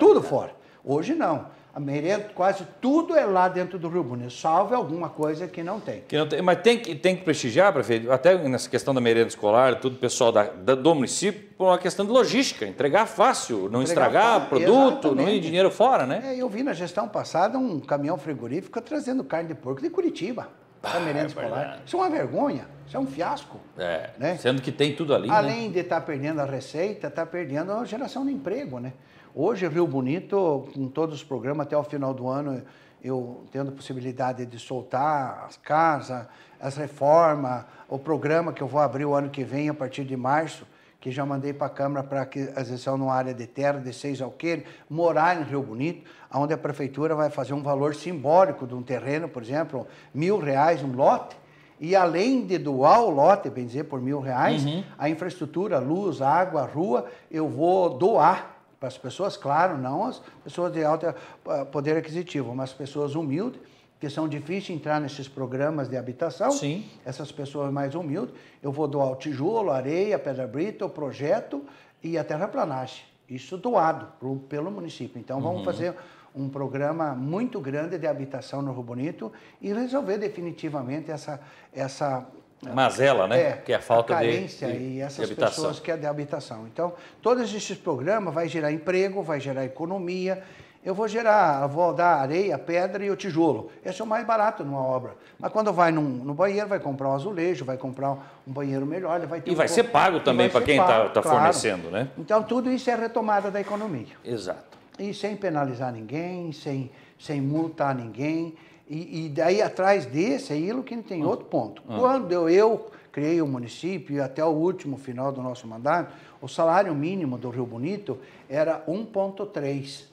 D: tudo fora. Hoje não. A merenda, quase tudo é lá dentro do Rio Bonito, salvo alguma coisa que não tem.
C: Que não tem mas tem que, tem que prestigiar, prefeito, até nessa questão da merenda escolar, tudo o pessoal da, da, do município, por uma questão de logística, entregar fácil, não entregar estragar produto, exatamente. não ir dinheiro
D: fora, né? É, eu vi na gestão passada um caminhão frigorífico trazendo carne de porco de Curitiba. para a ah, merenda é escolar. Isso é uma vergonha, isso é um fiasco.
C: É, né? Sendo que tem tudo ali. Né? Além
D: né? de estar tá perdendo a receita, está perdendo a geração de emprego, né? Hoje, Rio Bonito, com todos os programas, até o final do ano, eu tendo possibilidade de soltar as casas, as reformas, o programa que eu vou abrir o ano que vem, a partir de março, que já mandei para a Câmara para que a gestão numa área de terra de seis alqueires, morar em Rio Bonito, onde a prefeitura vai fazer um valor simbólico de um terreno, por exemplo, mil reais um lote, e além de doar o lote, bem dizer, por mil reais, uhum. a infraestrutura, luz, água, rua, eu vou doar para as pessoas, claro, não as pessoas de alto ah, poder aquisitivo, mas pessoas humildes, que são difíceis de entrar nesses programas de habitação. Sim. Essas pessoas mais humildes, eu vou doar o tijolo, areia, pedra brita, o projeto e a terraplanagem. Isso doado pro, pelo município. Então vamos uhum. fazer um programa muito grande de habitação no Rio Bonito e resolver definitivamente essa, essa
C: é. mazela, né? É, que é a falta a carência de, de, e essas de pessoas
D: que é de habitação. Então, todos esses programas vai gerar emprego, vai gerar economia. Eu vou gerar, vou dar areia, pedra e o tijolo. Esse é o mais barato numa obra. Mas quando vai num, no banheiro, vai comprar um azulejo, vai comprar um banheiro melhor, ele vai ter E um vai pouco, ser pago também para quem está tá claro. fornecendo, né? Então tudo isso é retomada da economia. Exato. E sem penalizar ninguém, sem, sem multar ninguém. E, e daí atrás desse é Ilo que tem ah. outro ponto. Ah. Quando eu, eu criei o município e até o último final do nosso mandato, o salário mínimo do Rio Bonito era 1,3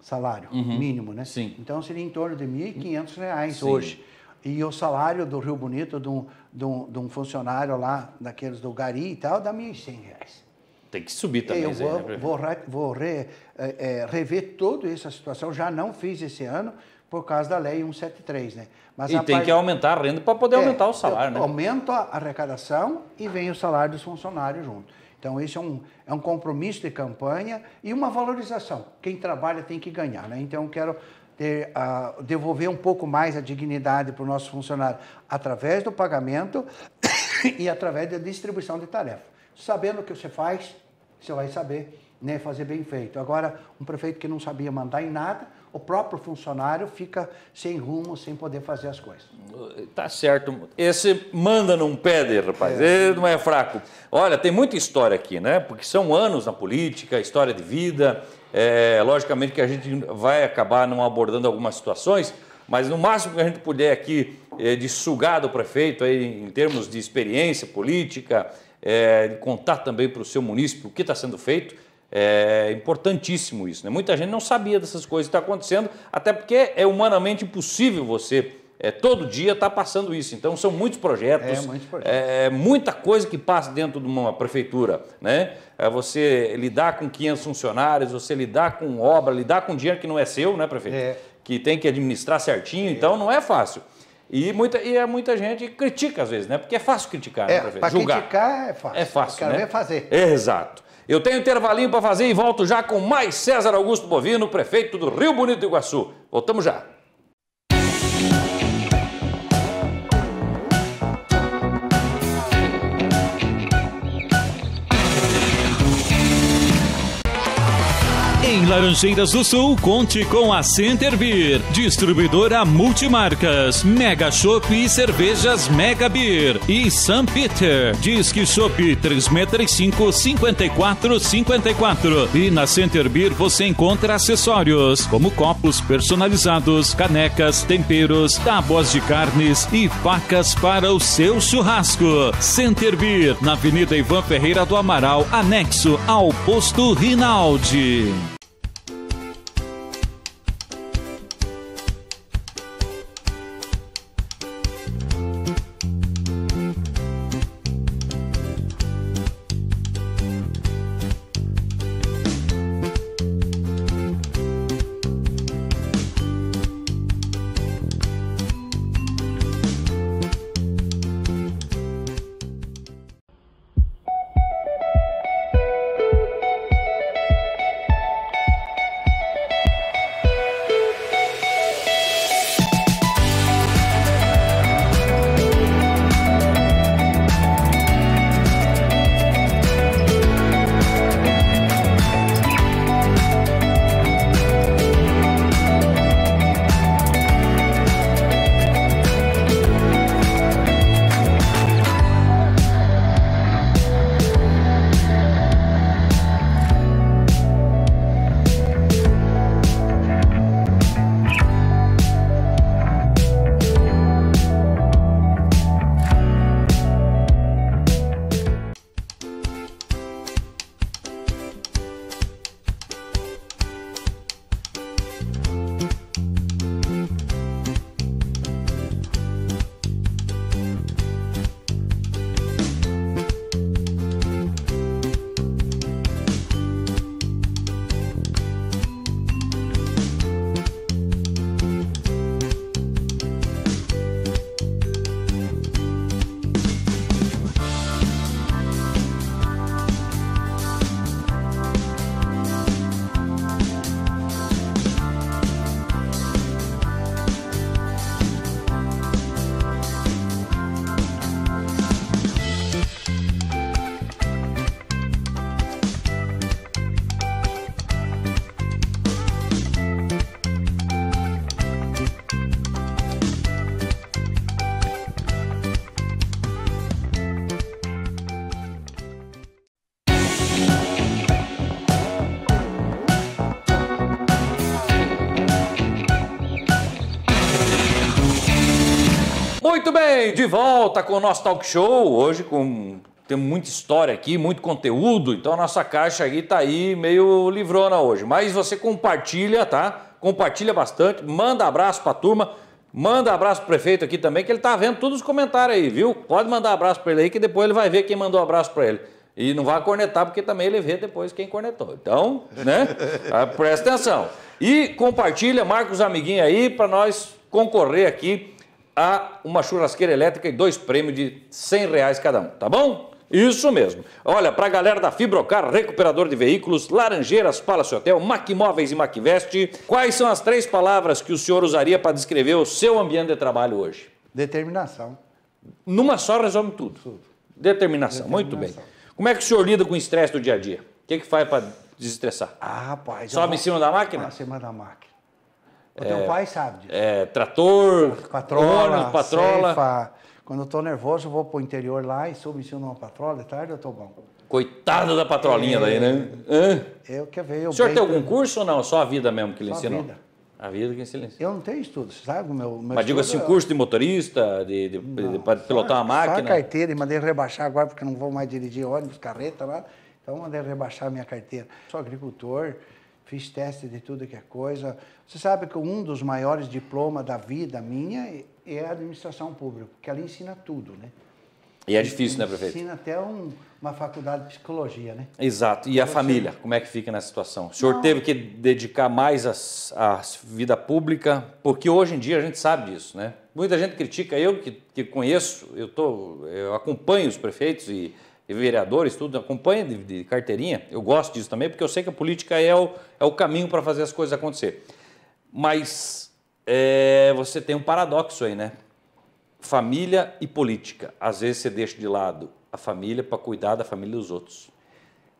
D: salário uhum. mínimo, né? Sim. Então seria em torno de R$ 1.500 hoje. E o salário do Rio Bonito, de um, de um, de um funcionário lá, daqueles do Gari e tal, dá R$ 1.100
C: tem que subir também. Eu vou, aí, né, vou,
D: vou re, é, é, rever toda essa situação. Já não fiz esse ano, por causa da lei 173, né? Mas e tem que
C: aumentar a renda
D: para poder é, aumentar o salário, né? Aumenta a arrecadação e vem o salário dos funcionários junto. Então, esse é um, é um compromisso de campanha e uma valorização. Quem trabalha tem que ganhar, né? Então, eu quero ter, uh, devolver um pouco mais a dignidade para o nosso funcionário através do pagamento e através da distribuição de tarefa. Sabendo o que você faz, você vai saber né, fazer bem feito. Agora, um prefeito que não sabia mandar em nada, o próprio funcionário fica sem rumo, sem poder fazer as coisas.
C: Tá certo. Esse manda não pede, rapaz. É. Ele não é fraco. Olha, tem muita história aqui, né? Porque são anos na política, história de vida. É, logicamente que a gente vai acabar não abordando algumas situações, mas no máximo que a gente puder aqui é, de sugar do prefeito aí, em termos de experiência política, é, de contar também para o seu município o que está sendo feito é importantíssimo isso. Né? Muita gente não sabia dessas coisas que estão tá acontecendo, até porque é humanamente impossível você é, todo dia estar tá passando isso. Então, são muitos projetos, é, muitos projetos. É, muita coisa que passa dentro de uma prefeitura. Né? É você lidar com 500 funcionários, você lidar com obra, lidar com dinheiro que não é seu, né, prefeito? É. Que tem que administrar certinho, então não é fácil. E muita, e é muita gente critica às vezes, né? Porque é fácil criticar, né, é, prefeito? Julgar.
D: criticar é fácil.
C: É fácil, né? fazer. Exato. Eu tenho intervalinho para fazer e volto já com mais César Augusto Bovino, prefeito do Rio Bonito do Iguaçu. Voltamos já. Em Laranjeiras do Sul, conte com a Center Beer, distribuidora multimarcas, Mega Shop e cervejas Mega Beer e San Peter. Disque Shop 365 5454. E na Center Beer você encontra acessórios como copos personalizados, canecas, temperos, tábuas de carnes e facas para o seu churrasco. Center Beer, na Avenida Ivan Ferreira do Amaral, anexo ao posto Rinaldi. bem? De volta com o nosso talk show. Hoje com temos muita história aqui, muito conteúdo, então a nossa caixa aí tá aí meio livrona hoje. Mas você compartilha, tá? Compartilha bastante, manda abraço pra turma, manda abraço pro prefeito aqui também, que ele tá vendo todos os comentários aí, viu? Pode mandar abraço para ele aí, que depois ele vai ver quem mandou abraço para ele. E não vai cornetar, porque também ele vê depois quem cornetou. Então, né? Ah, presta atenção. E compartilha, marca os amiguinhos aí para nós concorrer aqui a uma churrasqueira elétrica e dois prêmios de 100 reais cada um, tá bom? Isso mesmo. Olha, para a galera da Fibrocar, recuperador de veículos, Laranjeiras, Palace Hotel, Macmóveis e Macvest, quais são as três palavras que o senhor usaria para descrever o seu ambiente de trabalho hoje?
D: Determinação. Numa só
C: resolve tudo. tudo. Determinação. Determinação. muito bem. Como é que o senhor lida com o estresse do dia a dia? O que, é que faz para desestressar? Ah,
D: rapaz. Sobe em cima da máquina? Em cima da máquina.
C: O teu é, pai sabe disso. É, trator, patrola, ônibus, patrola.
D: Ceifa. Quando eu estou nervoso, eu vou para o interior lá e subo em cima de uma patrola, de é tarde eu estou bom.
C: Coitado da patrolinha é, daí, né? É. Hã? Eu que veio. O senhor tem algum curso ou não? Só a vida mesmo que lhe ensina? A vida. A vida que ele ensinou.
D: Eu não tenho estudo, sabe? meu, meu Mas digo assim, eu... curso
C: de motorista, de, de, não, de para pilotar uma máquina. Só a
D: carteira e mandei rebaixar agora porque não vou mais dirigir ônibus, carreta lá. Então mandei rebaixar a minha carteira. Sou agricultor, fiz teste de tudo que é coisa. Você sabe que um dos maiores diplomas da vida minha é a administração pública, porque ela ensina tudo, né?
C: E é difícil, né, prefeito?
D: Ensina até um, uma faculdade de psicologia, né? Exato. E a família,
C: como é que fica nessa situação? O senhor Não. teve que dedicar mais à vida pública, porque hoje em dia a gente sabe disso, né? Muita gente critica, eu que, que conheço, eu, tô, eu acompanho os prefeitos e vereadores, tudo, acompanha de, de, carteirinha. Eu gosto disso também, porque eu sei que a política é o, é o caminho para fazer as coisas acontecer. Mas é, você tem um paradoxo aí, né? Família e política. Às vezes você deixa de lado a família para cuidar da família dos outros.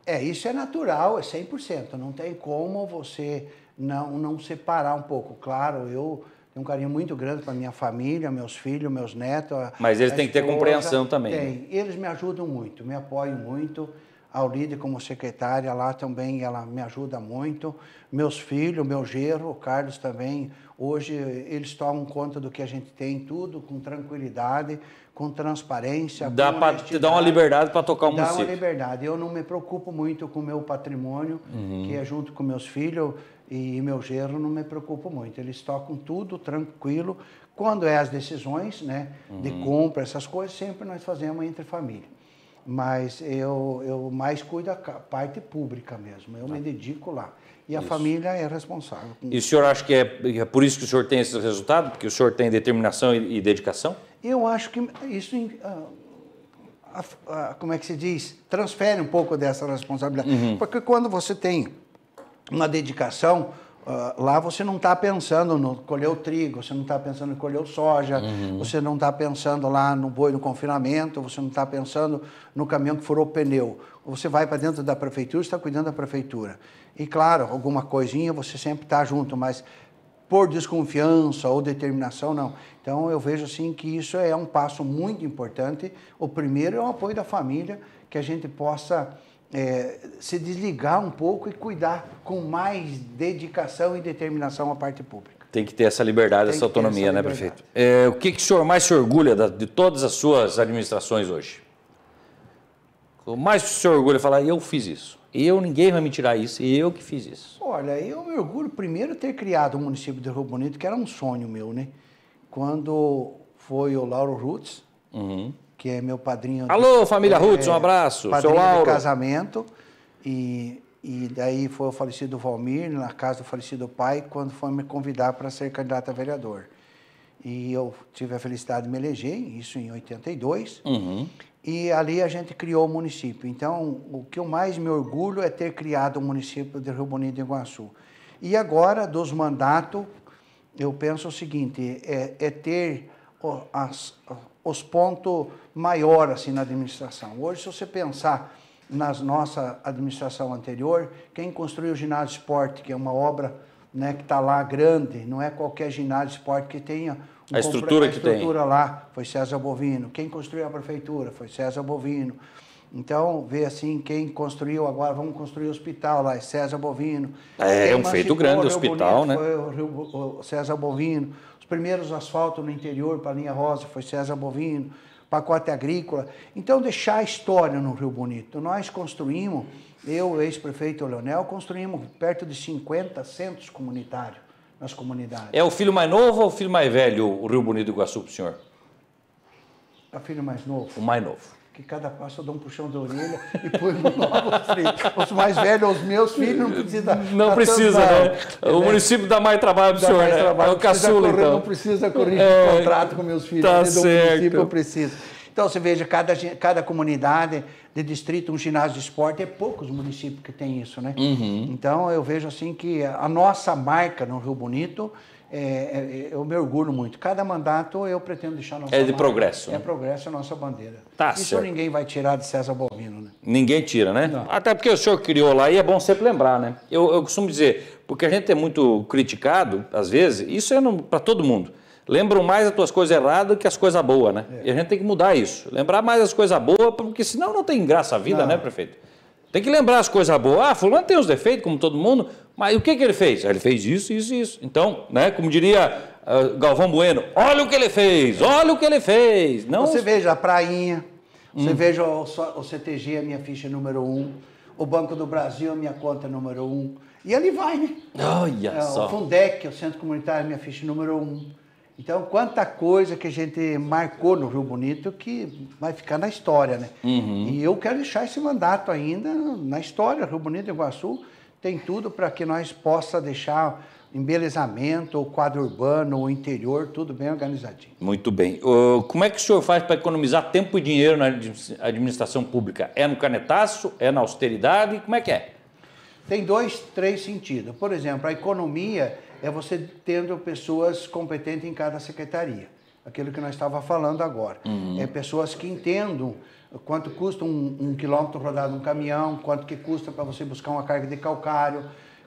D: É, isso é natural, é 100%. Não tem como você não, não separar um pouco. Claro, eu tenho um carinho muito grande para minha família, meus filhos, meus netos. Mas eles têm que ter compreensão também. Tem. Né? Eles me ajudam muito, me apoiam muito. A Auride, como secretária lá também, ela me ajuda muito. Meus filhos, meu gerro, o Carlos também. Hoje eles tomam conta do que a gente tem, tudo com tranquilidade, com transparência. Dá para te dar uma liberdade para tocar o município. Dá uma liberdade. Eu não me preocupo muito com o meu patrimônio, uhum. que é junto com meus filhos e meu gerro não me preocupo muito. Eles tocam tudo tranquilo. Quando é as decisões, né, uhum. de compra, essas coisas, sempre nós fazemos entre família. Mas eu, eu mais cuido da parte pública mesmo, eu ah. me tá. dedico lá. E a isso. família é responsável.
C: E o senhor acha que é, é por isso que o senhor tem esse resultado? Porque o senhor tem determinação e, e dedicação?
D: Eu acho que isso. Ah, como é que se diz? Transfere um pouco dessa responsabilidade. Uhum. Porque quando você tem uma dedicação. Uh, lá você não está pensando no colher o trigo, você não está pensando em colher o soja, uhum. você não está pensando lá no boi no confinamento, você não está pensando no caminhão que furou o pneu. Você vai para dentro da prefeitura, está cuidando da prefeitura. E claro, alguma coisinha você sempre está junto, mas por desconfiança ou determinação, não. Então, eu vejo assim que isso é um passo muito importante. O primeiro é o apoio da família, que a gente possa é, se desligar um pouco e cuidar com mais dedicação e determinação a parte pública.
C: Tem que ter essa liberdade, Tem essa autonomia, essa né, liberdade. né, prefeito? É, o que, que o senhor mais se orgulha da, de todas as suas administrações hoje? O mais o senhor orgulha é falar, eu fiz isso. Eu, ninguém vai me tirar isso, eu que fiz isso.
D: Olha, eu me orgulho primeiro ter criado o município de Rio Bonito, que era um sonho meu, né? Quando foi o Lauro Roots, uhum que é meu padrinho. Alô, de, família é, um abraço. Padrinho Seu Lauro. de casamento. E, e daí foi o falecido Valmir, na casa do falecido pai, quando foi me convidar para ser candidato a vereador. E eu tive a felicidade de me eleger, isso em 82. Uhum. E ali a gente criou o município. Então, o que eu mais me orgulho é ter criado o município de Rio Bonito do Iguaçu. E agora, dos mandatos, eu penso o seguinte, é, é ter as, os pontos maior assim na administração. Hoje, se você pensar na nossa administração anterior, quem construiu o ginásio esporte, que é uma obra né, que está lá grande, não é qualquer ginásio esporte que tenha um a estrutura, a estrutura lá, foi César Bovino. Quem construiu a prefeitura foi César Bovino. Então, vê assim, quem construiu agora, vamos construir o hospital lá, é César Bovino. É, é um feito grande o hospital, Bonito, né? Foi o César Bovino. Os primeiros asfaltos no interior para a linha rosa foi César Bovino, pacote agrícola. Então, deixar a história no Rio Bonito. Nós construímos, eu, ex-prefeito Leonel, construímos perto de 50 centros comunitários nas comunidades.
C: É o filho mais novo ou o filho mais velho, o Rio Bonito do Iguaçu, para o senhor?
D: É o filho mais novo. O mais novo que cada passo eu dou um puxão de orelha e põe um novo Os mais velhos, os meus filhos, não precisa. Não precisa, né? O é, né? município dá mais trabalho para o senhor, né? Trabalho. É o caçula, correr, então. Não precisa corrigir é, o contrato com meus filhos. Tá certo. município eu preciso. Então, você veja, cada, cada comunidade de distrito, um ginásio de esporte, é poucos municípios que tem isso, né? Uhum. Então, eu vejo assim que a nossa marca no Rio Bonito é, é, eu me orgulho muito. Cada mandato eu pretendo deixar nossa É de progresso. É progresso a nossa bandeira. Tá Isso certo. ninguém vai tirar de César Balvino, né?
C: Ninguém tira, né? Não. Até porque o senhor criou lá e é bom
A: sempre lembrar, né?
C: Eu, eu costumo dizer, porque a gente é muito criticado, às vezes, isso é para todo mundo. Lembram mais as tuas coisas erradas que as coisas boas, né? É. E a gente tem que mudar isso. Lembrar mais as coisas boas, porque senão não tem graça a vida, não. né, prefeito? Tem que lembrar as coisas boas. Ah, fulano tem os defeitos, como todo mundo, mas o que, que ele fez? Ah, ele fez isso, isso isso. Então, né, como diria uh, Galvão Bueno, olha o que ele fez, olha
D: o que ele fez. Não... Você veja a prainha, você hum. veja o, o CTG, a é minha ficha número um, o Banco do Brasil, a é minha conta número um. E ali vai, né? Olha é, só. O Fundec, o Centro Comunitário, a é minha ficha número um. Então, quanta coisa que a gente marcou no Rio Bonito que vai ficar na história, né? Uhum. E eu quero deixar esse mandato ainda na história. Rio Bonito e Iguaçu tem tudo para que nós possa deixar embelezamento, o quadro urbano, o interior, tudo bem organizadinho.
C: Muito bem. Uh, como é que o senhor faz para economizar tempo e dinheiro na administração pública? É no canetaço? É na austeridade? Como é que é?
D: Tem dois, três sentidos. Por exemplo, a economia é você tendo pessoas competentes em cada secretaria. Aquilo que nós estava falando agora. Uhum. É pessoas que entendam quanto custa um, um quilômetro rodado de um caminhão, quanto que custa para você buscar uma carga de calcário,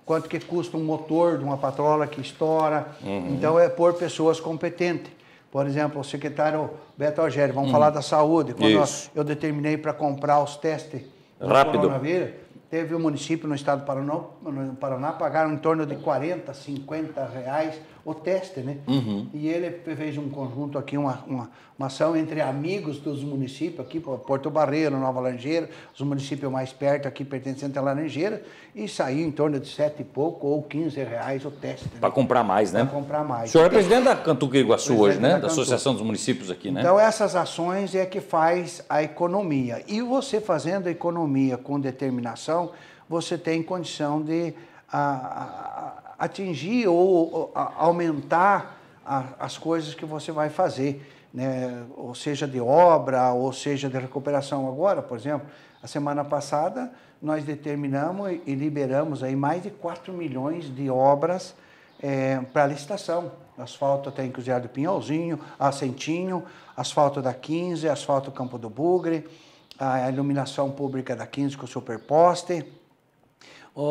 D: quanto que custa um motor de uma patrola que estoura. Uhum. Então é por pessoas competentes. Por exemplo, o secretário Beto Algério, vamos uhum. falar da saúde. Quando Isso. eu determinei para comprar os testes do Rápido. coronavírus, Teve um município no estado do Paraná, no Paraná pagaram em torno de 40, 50 reais o teste, né? Uhum. E ele fez um conjunto aqui, uma, uma, uma ação entre amigos dos municípios aqui, Porto Barreiro, Nova Laranjeira, os municípios mais perto aqui pertencentes à Laranjeira, e saiu em torno de sete e pouco ou quinze reais o teste.
C: Para né? comprar mais, né? Para comprar mais. O senhor é presidente da Cantuca Iguaçu hoje, né? Da, da Associação dos Municípios aqui, né? Então
D: essas ações é que faz a economia. E você fazendo a economia com determinação, você tem condição de a, a, atingir ou, a, aumentar a, as coisas que você vai fazer, né? ou seja de obra, ou seja de recuperação. Agora, por exemplo, a semana passada nós determinamos e, liberamos aí mais de 4 milhões de obras é, para licitação. Asfalto até Encruzilhado do Pinhalzinho, Assentinho, asfalto da 15, asfalto Campo do Bugre, a iluminação pública da 15 com o superposter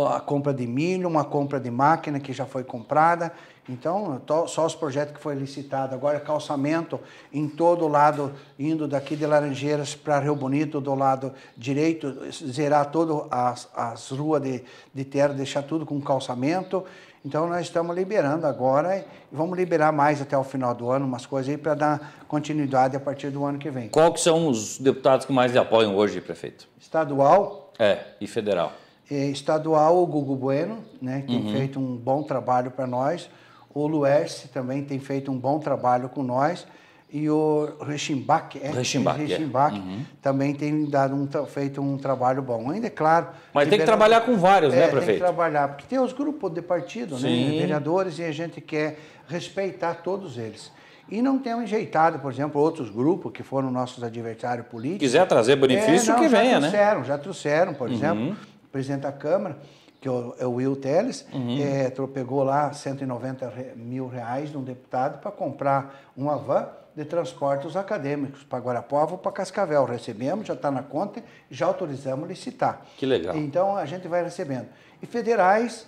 D: a compra de milho, uma compra de máquina que já foi comprada. Então, só os projetos que foi licitado. Agora, calçamento em todo o lado, indo daqui de Laranjeiras para Rio Bonito, do lado direito, zerar todas as, as ruas de, de terra, deixar tudo com calçamento. Então, nós estamos liberando agora e vamos liberar mais até o final do ano, umas coisas aí para dar continuidade a partir do ano que vem. Qual
C: são os deputados que mais lhe apoiam hoje, prefeito?
D: Estadual.
C: É, e federal.
D: É, estadual, o Gugu Bueno, né, que uhum. tem feito um bom trabalho para nós. O Luerce também tem feito um bom trabalho com nós. E o Rechimbach, é, Rechimbach, Rechimbach é. Uhum. também tem dado um, feito um trabalho bom. Ainda é claro. Mas tem, que trabalhar com vários, né, é, né, prefeito? Tem que trabalhar, porque tem os grupos de partido, né, Sim. né, vereadores, e a gente quer respeitar todos eles. E não um enjeitado, por exemplo, outros grupos que foram nossos adversários políticos. Quiser trazer benefício, é, não, que venha, né? Já trouxeram, já trouxeram, por uhum. exemplo, presidente da Câmara, que é o é Will Teles, uhum. é, pegou lá 190 mil reais de um deputado para comprar uma van de transportes acadêmicos para Guarapuava ou para Cascavel. Recebemos, já está na conta, já autorizamos licitar. Que legal. Então a gente vai recebendo. E federais,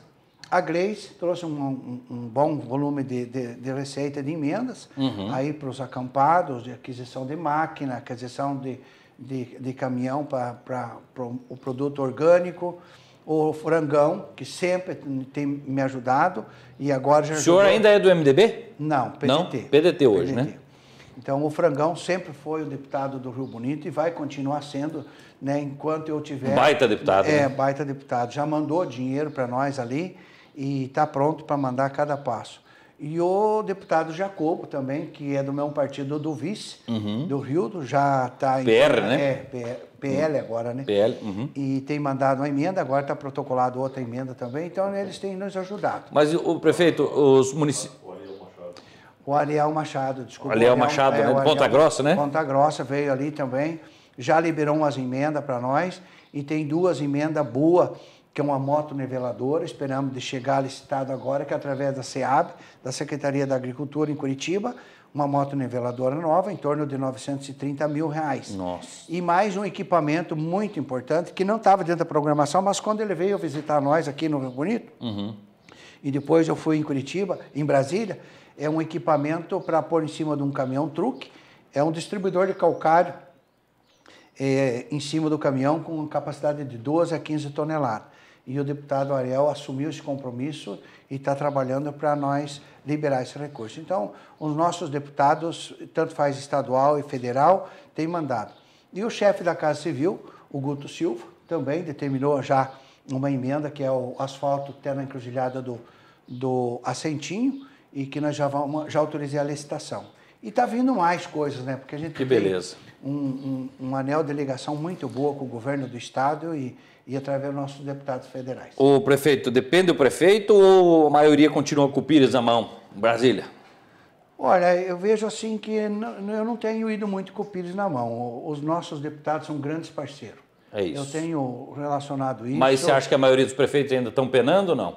D: a Grace trouxe um, um, um, bom volume de, de, de receita de emendas uhum. aí para os acampados, de aquisição de máquina, aquisição de, de, de caminhão para o produto orgânico, o Frangão, que sempre tem me ajudado e agora já. O senhor ajudou. ainda é do MDB? Não, PDT.
C: Não? PDT hoje, PDT. né?
D: Então, o Frangão sempre foi o deputado do Rio Bonito e vai continuar sendo, né, enquanto eu tiver. Baita deputado. É, né? baita deputado. Já mandou dinheiro para nós ali e está pronto para mandar cada passo. E o deputado Jacobo também, que é do mesmo partido do vice, uhum. do Rio, já está em. PR, né? É, PR, PL agora, né? PL. Uhum. E tem mandado uma emenda, agora está protocolado outra emenda também, então eles têm nos ajudado.
C: Mas o prefeito, os municípios.
D: O Ariel Machado, desculpa. O Ariel, Ariel Machado, é, né? Ariel, Ponta Grossa, né? Ponta Grossa veio ali também, já liberou umas emendas para nós e tem duas emendas boas que é uma moto niveladora, esperamos de chegar licitado agora, que é através da SEAB, da Secretaria da Agricultura em Curitiba, uma moto niveladora nova, em torno de 930 mil reais. Nossa. E mais um equipamento muito importante, que não estava dentro da programação, mas quando ele veio visitar nós aqui no Rio Bonito, uhum. e depois eu fui em Curitiba, em Brasília, é um equipamento para pôr em cima de um caminhão truque, é um distribuidor de calcário é, em cima do caminhão com capacidade de 12 a 15 toneladas e o deputado Ariel assumiu esse compromisso e está trabalhando para nós liberar esse recurso. Então, os nossos deputados, tanto faz estadual e federal, têm mandado. E o chefe da Casa Civil, o Guto Silva, também determinou já uma emenda que é o asfalto até na encruzilhada do, do Assentinho e que nós já, vamos, já autorizei a licitação. E está vindo mais coisas, né? Porque a gente que beleza. Um, um, um, anel de ligação muito boa com o governo do estado e, e através dos nossos deputados federais. O
C: prefeito, depende do prefeito ou a maioria continua com o Pires na mão, Brasília?
D: Olha, eu vejo assim que eu não tenho ido muito com o Pires na mão. Os nossos deputados são grandes parceiros. É isso. Eu tenho relacionado isso. Mas você acha
C: que a maioria dos prefeitos ainda estão penando ou não?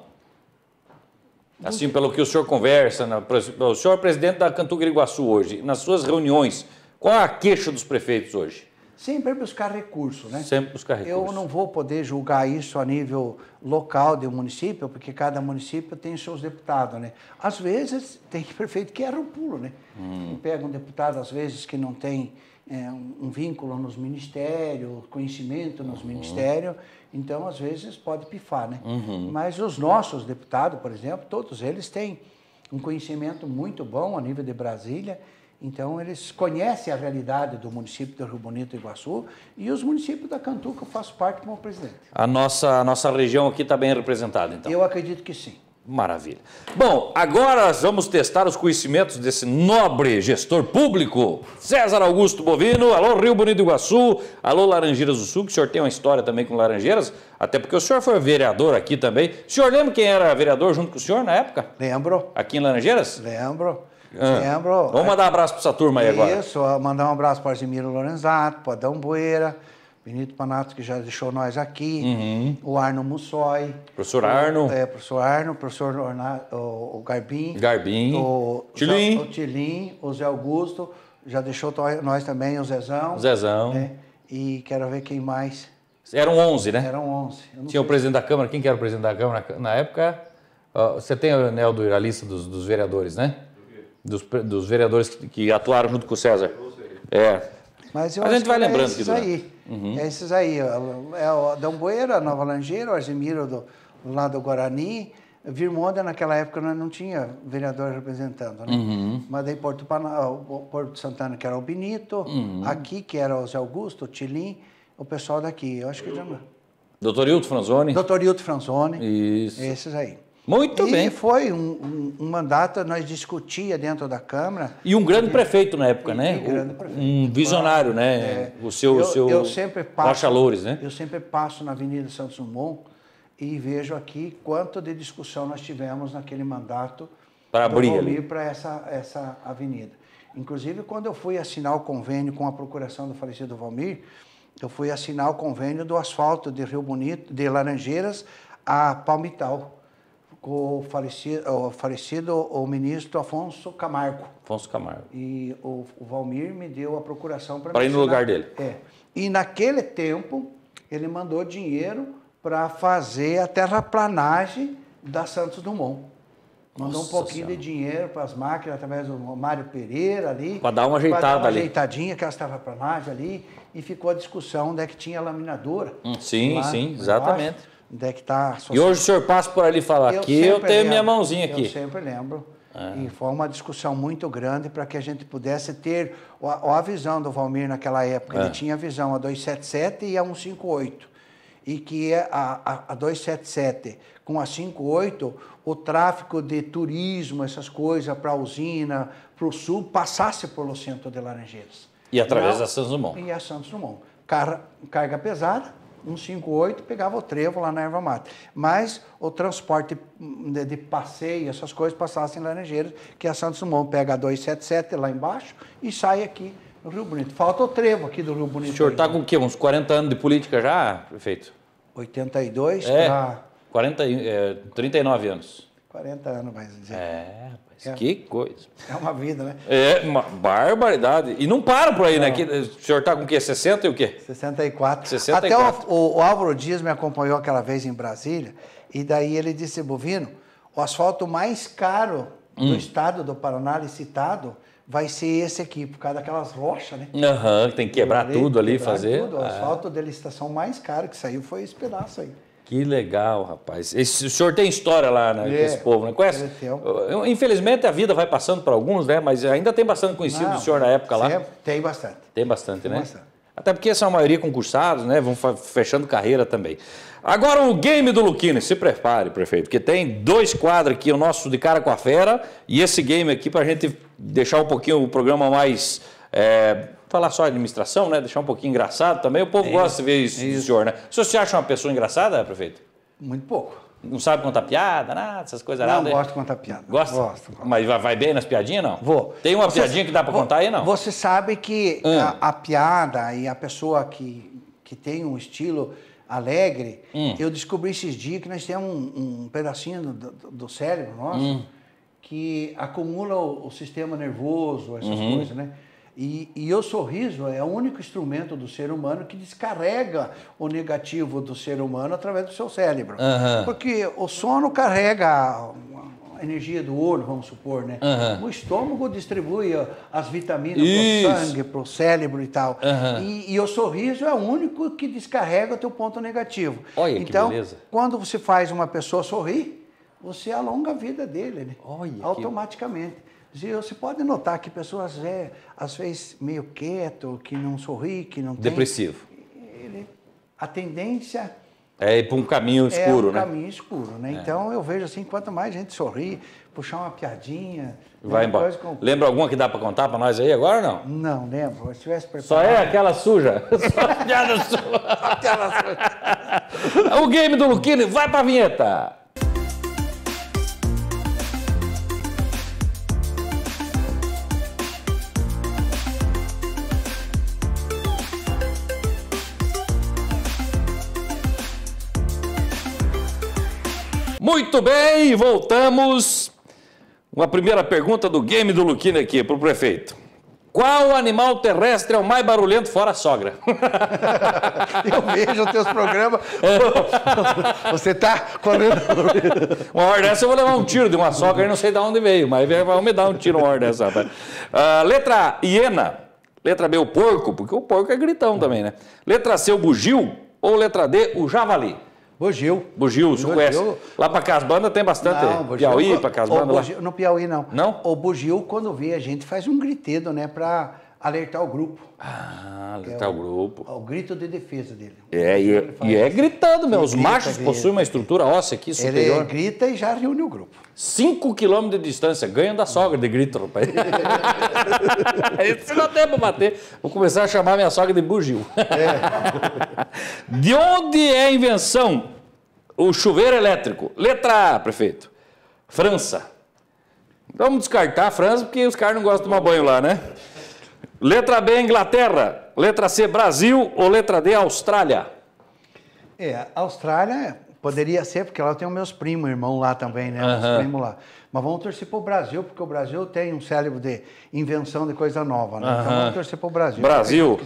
C: Assim, pelo que o senhor conversa, o senhor é presidente da Cantu Iguaçu hoje, nas suas reuniões, qual é a queixa dos prefeitos hoje?
D: Sempre buscar recursos, né? Sempre buscar recursos. Eu não vou poder julgar isso a nível local de um município, porque cada município tem seus deputados, né? Às vezes tem prefeito que erra o um pulo, né? Hum. Pega um deputado, às vezes, que não tem é, um vínculo nos ministérios, conhecimento nos uhum. ministérios, então, às vezes, pode pifar, né? Uhum. Mas os nossos deputados, por exemplo, todos eles têm um conhecimento muito bom a nível de Brasília, então, eles conhecem a realidade do município de Rio Bonito e Iguaçu e os municípios da Cantuca, eu faço parte como presidente.
C: A nossa, a nossa região aqui está bem representada, então?
D: Eu acredito que sim.
C: Maravilha. Bom, agora vamos testar os conhecimentos desse nobre gestor público, César Augusto Bovino. Alô, Rio Bonito do Iguaçu. Alô, Laranjeiras do Sul, que o senhor tem uma história também com Laranjeiras, até porque o senhor foi vereador aqui também. O senhor lembra quem era vereador junto com o senhor na época? Lembro. Aqui em Laranjeiras? Lembro. Ah. Lembro. Vamos mandar um abraço para essa turma aí agora. Isso,
D: mandar um abraço para Arzimiro Lorenzato, para Adão Boeira, Benito Panato, que já deixou nós aqui, uhum. o Arno Mussoi.
C: Professor Arno. O, é,
D: professor Arno, professor Orna, o, o Garbim. Garbim. O Tilim. O Tilim, o Zé Augusto, já deixou nós também, o Zezão. O Zezão. Né? E quero ver quem mais. Eram 11, né? Eram 11. Tinha sei. o
C: presidente da Câmara, quem que era o presidente da Câmara na época? Uh, você tem, o Anel, do, a lista dos, dos vereadores, né? dos, dos vereadores que, que, atuaram junto com o César. É.
D: Mas, a gente vai é lembrando. É esses aí. Uhum. É esses aí. É o Dom Boeira, Nova Langeira, o Argemiro do, do lado do Guarani. Virmonda, naquela época, não tinha vereador representando, né? Uhum. Mas daí Porto, Pana... Porto Santana, que era o Benito, uhum. aqui, que era o Zé Augusto, o Tilim, o pessoal daqui. Eu acho que já...
C: Doutor Hilton Franzoni? Doutor Hilton Franzoni. Isso. Esses
D: aí. Muito e bem. E foi um, um, nós discutia dentro da Câmara.
C: E um grande e, prefeito na época, né? Um, né? prefeito. um visionário, né? É, o seu, eu, seu eu sempre passo, Loures, né?
D: Eu sempre passo na Avenida Santos Dumont e vejo aqui quanto de discussão nós tivemos naquele mandato para abrir para essa, essa avenida. Inclusive, quando eu fui assinar o convênio com a procuração do falecido Valmir, eu fui assinar o convênio do asfalto de Rio Bonito, de Laranjeiras a Palmital com o falecido, o falecido, o ministro Afonso Camargo. Afonso Camargo. E o, o Valmir me deu a procuração para Para ir no lugar dele. É. E naquele tempo, ele mandou dinheiro para fazer a terraplanagem da Santos Dumont. Mandou Nossa um pouquinho senhora. de dinheiro para as máquinas, através do Mário Pereira ali. Para dar uma ajeitada ali dar uma ali. ajeitadinha, aquelas terraplanagens ali. E ficou a discussão onde é que tinha a laminadora. Hum, sim, sim, exatamente. Baixo. Onde é que está E hoje o senhor passa por ali e fala, aqui eu tenho lembro, minha mãozinha aqui. Eu sempre lembro. É. E foi uma discussão muito grande para que a gente pudesse ter a, a visão do Valmir naquela época. É. Ele tinha a visão a 277 e a 158. E que é a, a, a 277 com a 58, o tráfico de turismo, essas coisas, para a usina, para o sul, passasse pelo centro de Laranjeiras. E através da Santos Dumont. E a Santos Dumont. Car, carga pesada, 158 pegava o trevo lá na erva mata. Mas o transporte hum, de, de passeio, essas coisas, passassem em Laranjeiras, que a Santos Dumont pega a 277 lá embaixo e sai aqui no Rio Bonito. Falta o trevo aqui do Rio Bonito. O senhor está com o
C: quê? Uns 40 anos de política já, prefeito?
D: 82 é, pra...
C: é, 39 anos.
D: 40 anos, mais dizer. É, é. Que coisa. É uma vida, né?
C: É uma barbaridade. E não para por aí, né? não. né? Que, o senhor está com o quê? 60 e o quê?
D: 64.
C: 64. Até
D: o, o, o Álvaro Dias me acompanhou aquela vez em Brasília, e daí ele disse, Bovino, o asfalto mais caro hum. do estado do Paraná licitado vai ser esse aqui, por causa daquelas rochas, né?
C: Aham, uhum, tem que quebrar, tudo ali, quebrar fazer. Tudo. O ah. asfalto
D: é. da licitação mais caro que saiu foi esse pedaço aí.
C: Que legal, rapaz. Esse, o senhor tem história lá né, é, esse povo, né? É Conhece? É Infelizmente a vida vai passando para alguns, né? Mas ainda tem bastante conhecido Não, do senhor na época lá. Tem bastante. Tem bastante, tem né? Bastante. Até porque são a maioria concursados, né? Vão fechando carreira também. Agora o game do Luquini, se prepare, prefeito, porque tem dois quadros aqui, o nosso de cara com a fera e esse game aqui para a gente deixar um pouquinho o programa mais é, falar só administração, né? Deixar um pouquinho engraçado também. O povo é, gosta de ver isso, isso. senhor, né? O senhor se acha uma pessoa engraçada, prefeito? Muito pouco. Não sabe contar piada, nada, essas coisas não, nada? Não, gosto de contar piada. Gosta? Gosto. Mas vai bem nas piadinhas, não? Vou. Tem uma você, piadinha que dá para contar aí, não?
D: Você sabe que hum. a, a, piada e a pessoa que, que tem um estilo alegre, hum. eu descobri esses dias que nós temos um, um pedacinho do, do, do, cérebro nosso hum. que acumula o, o, sistema nervoso, essas uhum. coisas, né? E, e, o sorriso é o único instrumento do ser humano que descarrega o negativo do ser humano através do seu cérebro. Uhum. Porque o sono carrega a energia do olho, vamos supor, né? Uhum. O estômago distribui as vitaminas para o sangue, para o cérebro e tal. Uhum. E, e, o sorriso é o único que descarrega o teu ponto negativo. Olha então, que beleza. quando você faz uma pessoa sorrir, você alonga a vida dele, né? Olha automaticamente. Que... Você pode notar que pessoas é, às vezes, meio quieto, que não sorri, que não tem... Depressivo. Ele, a tendência...
C: É ir para um caminho é, escuro, é um né? caminho
D: escuro, né? É. Então, eu vejo assim, quanto mais gente sorri, puxar uma piadinha... Né, vai embora. Com...
C: Lembra alguma que dá para contar para nós aí agora ou não?
D: Não, lembro. Se tivesse preparado... Só é aquela
C: suja.
B: Só piada suja. aquela suja. o
C: game do Luquini, vai para a vinheta. Muito bem, voltamos. Uma primeira pergunta do game do Luquino aqui para o prefeito. Qual animal terrestre é o mais barulhento fora a sogra?
D: Eu vejo os teus programas.
C: Você está correndo. Uma hora dessa eu vou levar um tiro de uma sogra e não sei de onde veio, mas vai me dar um tiro uma hora dessa, Uh, letra A, hiena. Letra B, o porco, porque o porco é gritão também, né? Letra C, o bugio. Ou letra D, o javali. Bugil. Bugil, você conhece. Lá para Casbanda tem bastante. Não, Bugil. Piauí, para Casbanda. Bogil,
D: lá. No Piauí, não. Não? O Bugil, quando vê, a gente faz um gritedo, né? Para alertar o grupo. Ah, é alertar é o, o, grupo. O, grito de defesa dele.
C: É, e, é, e é gritando, meu. Os machos possuem uma estrutura óssea aqui superior. Ele grita
D: e já reúne o grupo.
C: Cinco quilômetros de distância, ganha da sogra de grito, rapaz. Isso não dá pra bater. Vou começar a chamar minha sogra de bugio. É. de onde é a invenção o chuveiro elétrico. Letra A, prefeito. França. Vamos descartar a França porque os caras não gostam de tomar banho lá, né? Letra B, Inglaterra. Letra C, Brasil. Ou letra D, Austrália?
D: É, Austrália poderia ser, porque lá tem os meus primos, irmão lá também, né? Uhum. Meus primos lá. Mas vamos torcer para o Brasil, porque o Brasil tem um cérebro de invenção de coisa nova, né? Uhum. Então vamos torcer para o Brasil. Brasil.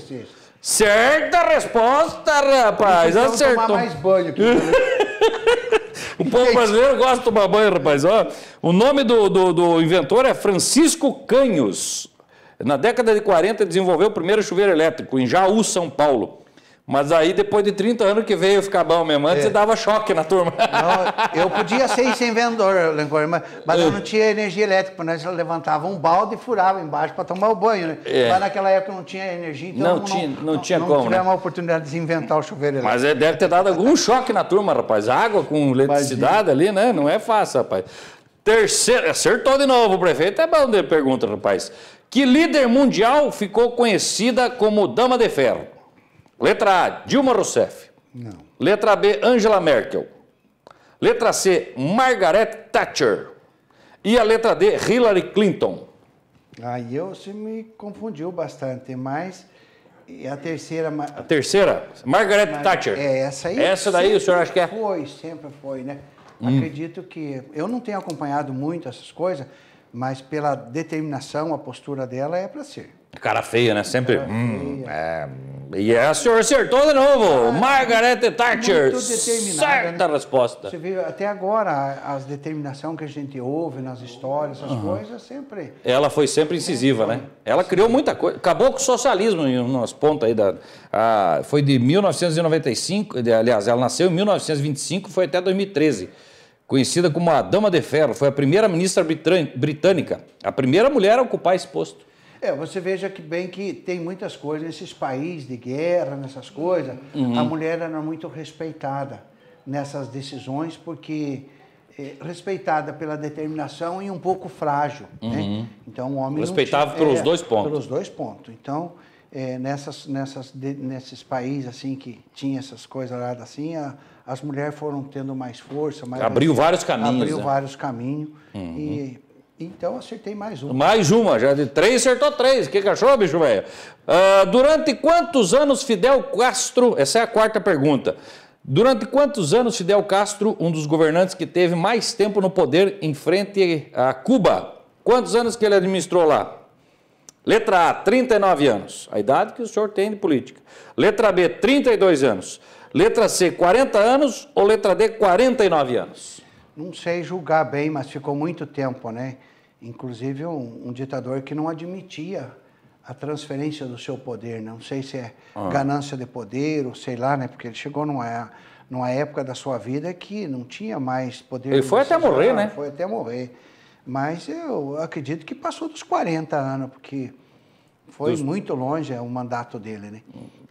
D: Certa resposta, rapaz! Acertou. Tomar mais banho aqui. Né?
C: O povo brasileiro gosta de tomar banho, rapaz. Ó, o nome do, do, do inventor é Francisco Canhos. Na década de 40, desenvolveu o primeiro chuveiro elétrico em Jaú, São Paulo. Mas aí, depois de 30 anos que veio ficar bom mesmo, antes é. dava choque na turma. Não,
D: eu podia ser sem vendedor, Lencore, mas, mas eu é. não tinha energia elétrica, nós né? levantava um balde e furava embaixo para tomar o banho, né? É. Mas naquela época não tinha energia, então não, tinha, não, não tinha não, como, não né? tivemos né? a oportunidade de inventar o chuveiro elétrico. Mas
C: é, deve ter dado algum choque na turma, rapaz. Água com eletricidade ali, né? Não é fácil, rapaz. Terceiro, acertou de novo o prefeito, é bom de pergunta, rapaz. Que líder mundial ficou conhecida como Dama de Ferro? Letra A, Dilma Rousseff. Não. Letra B, Angela Merkel. Letra C, Margaret Thatcher. E a letra D, Hillary Clinton.
D: Aí eu se me confundiu bastante, mas e a terceira. A
C: terceira? Margaret Mar... Thatcher. É,
D: essa aí. Essa daí o senhor acha que é? Foi, sempre foi, né?
C: Hum. Acredito
D: que. Eu não tenho acompanhado muito essas coisas, mas pela determinação, a postura dela é para ser.
C: Cara feia, né? Sempre. Cara hum, é, e a é, senhora acertou de novo. Ah, Margaret Thatcher. certa né? resposta. Você
D: até agora, as determinações que a gente ouve nas histórias, essas uhum. coisas, sempre.
C: Ela foi sempre incisiva, é, né? Ela Sim. criou muita coisa. Acabou com o socialismo em umas pontas aí. Da, a, foi de 1995, aliás, ela nasceu em 1925, foi até 2013 conhecida como a Dama de Ferro, foi a primeira ministra britânica, a primeira mulher a ocupar
D: esse posto. É, você veja que bem que tem muitas coisas, nesses países de guerra, nessas coisas, uhum. a mulher era muito respeitada nessas decisões, porque é, respeitada pela determinação e um pouco frágil. Né? Uhum. Né? Então o homem. respeitava tinha, pelos é, dois pontos. Pelos dois pontos. Então, é, nessas, nessas, de, nesses países assim que tinha essas coisas lá assim, a, as mulheres foram tendo mais força. Mais abriu vários caminhos. Abriu né? vários caminhos.
C: Uhum. E
D: então acertei mais uma. Mais
C: uma, já de três acertou três. O que, achou, bicho velho? Uh, durante quantos anos Fidel Castro, essa é a quarta pergunta. Durante quantos anos Fidel Castro, um dos governantes que teve mais tempo no poder em frente a Cuba? Quantos anos que ele administrou lá? Letra A, 39 anos, a idade que o senhor tem de política. Letra B, 32 anos. Letra C, 40 anos ou letra D, 49 anos?
D: não sei julgar bem, mas ficou muito tempo, né? Inclusive um, um ditador que não admitia a transferência do seu poder, né? não sei se é ah. ganância de poder ou sei lá, né? Porque ele chegou numa, numa época da sua vida que não tinha mais poder. Ele foi até morrer, né? Foi até morrer. Mas eu acredito que passou dos 40 anos, porque
B: foi dos... muito
D: longe é, o mandato dele, né?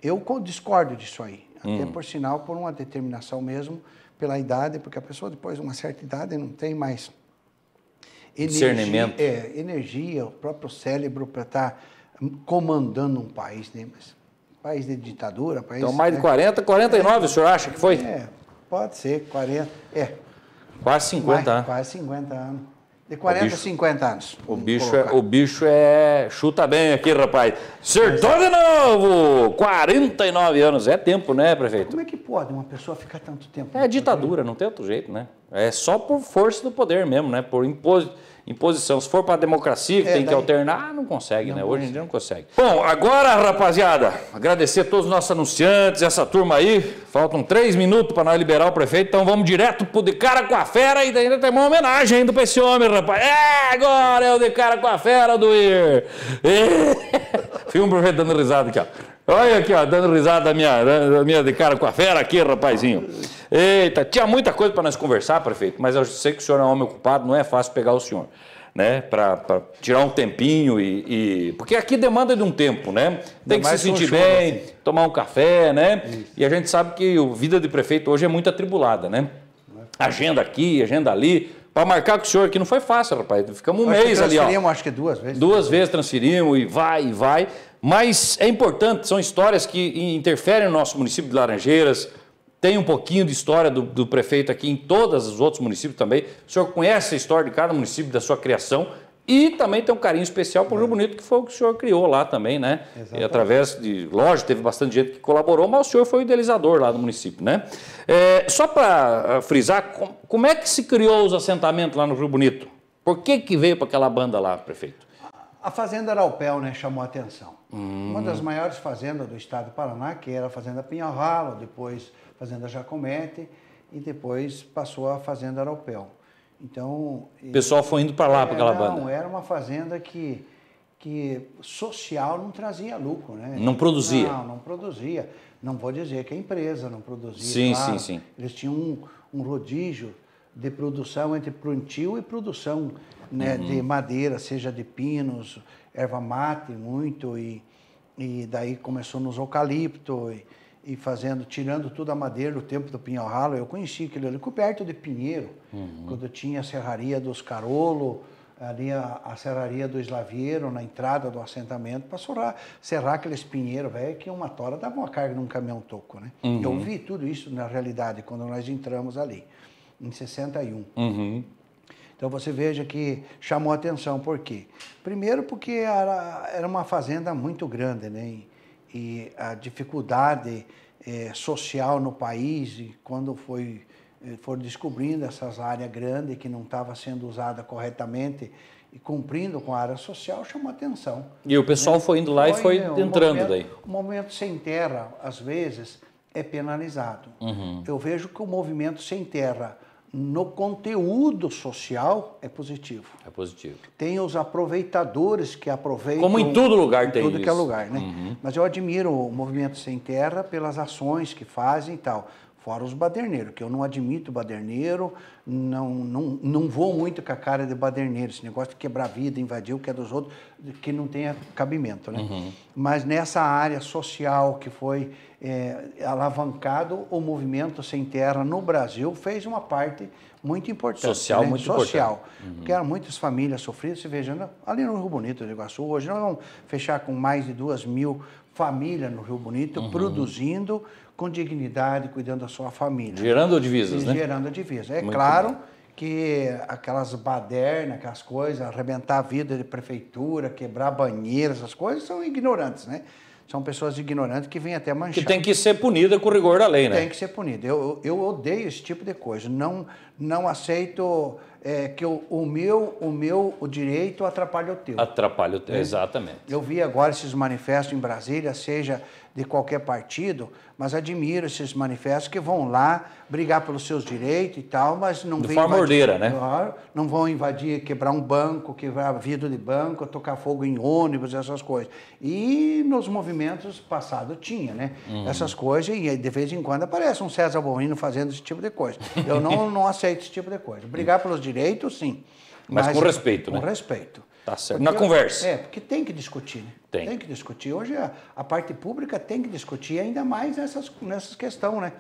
D: Eu discordo disso aí, até hum. por sinal, por uma determinação mesmo pela idade, porque a pessoa depois de uma certa idade não tem mais energia, é, energia o próprio cérebro para estar tá comandando um país, né? Mas país de ditadura, país... Então mais de 40, 49 é, o senhor acha que foi? É, pode ser, 40, é.
C: Quase 50 né? anos.
D: Quase 50 anos. De 40 bicho, a 50 anos.
C: O bicho, é, o bicho é. Chuta bem aqui, rapaz. Sertão de novo! 49 anos. É tempo, né, prefeito?
D: Como é que pode uma pessoa ficar tanto tempo? É ditadura, não tem outro
C: jeito, né? É só por força do poder mesmo, né? Por imposição imposição. Se for para a democracia, que é, tem daí... que alternar, não consegue, não né? Consegue. Hoje em dia não consegue. Bom, agora, rapaziada, agradecer a todos os nossos anunciantes, essa turma aí. Faltam três minutos para nós liberar o prefeito, então vamos direto pro De Cara com a Fera e ainda tem uma homenagem ainda para esse homem, rapaz. É, agora é o De Cara com a Fera do Ir. É. Filme um prefeito dando risada aqui, ó. Olha aqui, ó, dando risada minha, minha de cara com a fera aqui, rapazinho. Eita, tinha muita coisa para nós conversar, prefeito, mas eu sei que o senhor é um homem ocupado, não é fácil pegar o senhor, né? Para tirar um tempinho e, e, Porque aqui demanda de um tempo, né? Tem que se sentir bem, né? tomar um café, né? E a gente sabe que a vida de prefeito hoje é muito atribulada, né? É. Agenda aqui, agenda ali para marcar com o senhor, que não foi fácil, rapaz. Ficamos um mês ali, ó. Transferimos,
D: acho que duas vezes.
C: Duas vezes transferimos e vai, e vai. Mas é importante, são histórias que interferem no nosso município de Laranjeiras, tem um pouquinho de história do, do prefeito aqui em todos os outros municípios também. O senhor conhece a história de cada município, da sua criação, e também tem um carinho especial para o Rio Bonito, que foi o que o senhor criou lá também, né? Exatamente. E através de. loja teve bastante gente que colaborou, mas o senhor foi o idealizador lá do município, né? É, só para ah, frisar, como é que se criou os assentamentos lá no Rio Bonito? Por que, que veio para aquela banda lá, prefeito?
D: A Fazenda Araupel né, chamou a atenção.
B: Hum. Uma das
D: maiores fazendas do estado do Paraná, que era a Fazenda Pinhavalo, depois Fazenda Jacomete e depois passou a Fazenda Araupel. Então... O pessoal foi indo para lá, para aquela não, banda. Não, era uma fazenda que, que social não trazia lucro, né? Não produzia. Não, não produzia. Não vou dizer que a empresa não produzia. Sim, claro. sim, sim. Eles tinham um, um rodízio de produção entre plantio e produção né, uhum. de madeira, seja de pinos, erva mate muito e, e daí começou nos eucalipto e, e, fazendo, tirando toda a madeira do tempo do pinhal ralo. Eu conheci aquilo ali, coberto de pinheiro, uhum. quando tinha a serraria dos Carolo, ali a, a serraria do Slaviero, na entrada do assentamento, para serrar, serrar aqueles pinheiros velho que uma tora dava uma carga num caminhão toco, né? Uhum. Eu vi tudo isso na realidade quando nós entramos ali em 61. Uhum. Então você veja que chamou atenção, por quê? Primeiro porque era, era uma fazenda muito grande, né? E, a dificuldade é, social no país, e quando foi eh, foram descobrindo essas áreas grandes que não estava sendo usada corretamente e cumprindo com a área social, chamou atenção.
C: E o pessoal né? foi indo lá foi, e foi né, entrando momento, daí.
D: O movimento sem terra, às vezes, é penalizado. Uhum. Eu vejo que o movimento sem terra no conteúdo social é positivo. É positivo. Tem os aproveitadores que aproveitam. Como em todo lugar em tem tudo isso. que é lugar, né? Uhum. Mas eu admiro o Movimento Sem Terra pelas ações que fazem e tal. Fora os baderneiros, que eu não admito baderneiro, não, não, não vou muito com a cara de baderneiro, esse negócio de quebrar a vida, invadir o que é dos outros, que não tenha cabimento. Né? Uhum. Mas nessa área social que foi é, alavancado, o movimento Sem Terra no Brasil fez uma parte muito importante. Social, né? muito Social, importante. Uhum. Porque eram muitas famílias sofridas, se vejando né? ali no Rio Bonito do Iguaçu. Ah, hoje nós vamos fechar com mais de duas mil famílias no Rio Bonito, uhum. produzindo com dignidade, cuidando da sua família. Gerando divisas, e né? Gerando divisas. É Muito claro bom. que aquelas badernas, aquelas coisas, arrebentar a vida de prefeitura, quebrar banheiras essas coisas, são ignorantes, né? São pessoas ignorantes que vêm até manchar. Que tem que ser punida com o rigor da lei, né? Tem que ser punida. Eu, eu odeio esse tipo de coisa. Não, não aceito é, que o, o, meu o meu o direito atrapalhe o teu.
C: atrapalhe o teu, né? exatamente.
D: Eu vi agora esses manifestos em Brasília, seja de qualquer partido, mas admiro esses manifestos que vão lá brigar pelos seus direitos e tal, mas não de vem forma invadir, mordeira, né? Não vão invadir, quebrar um banco, quebrar vidro de banco, tocar fogo em ônibus, essas coisas. E nos movimentos passados tinha, né? Hum. Essas coisas e de vez em quando aparece um César Bonino fazendo esse tipo de coisa. Eu não, não aceito esse tipo de coisa. Brigar pelos direitos, sim.
C: Mas, mas com respeito, com né? Com respeito. Tá certo. Na conversa. É,
D: porque tem que discutir, né? Tem. tem que discutir. Hoje a, a, parte pública tem que discutir ainda mais nessas, nessas questões, né?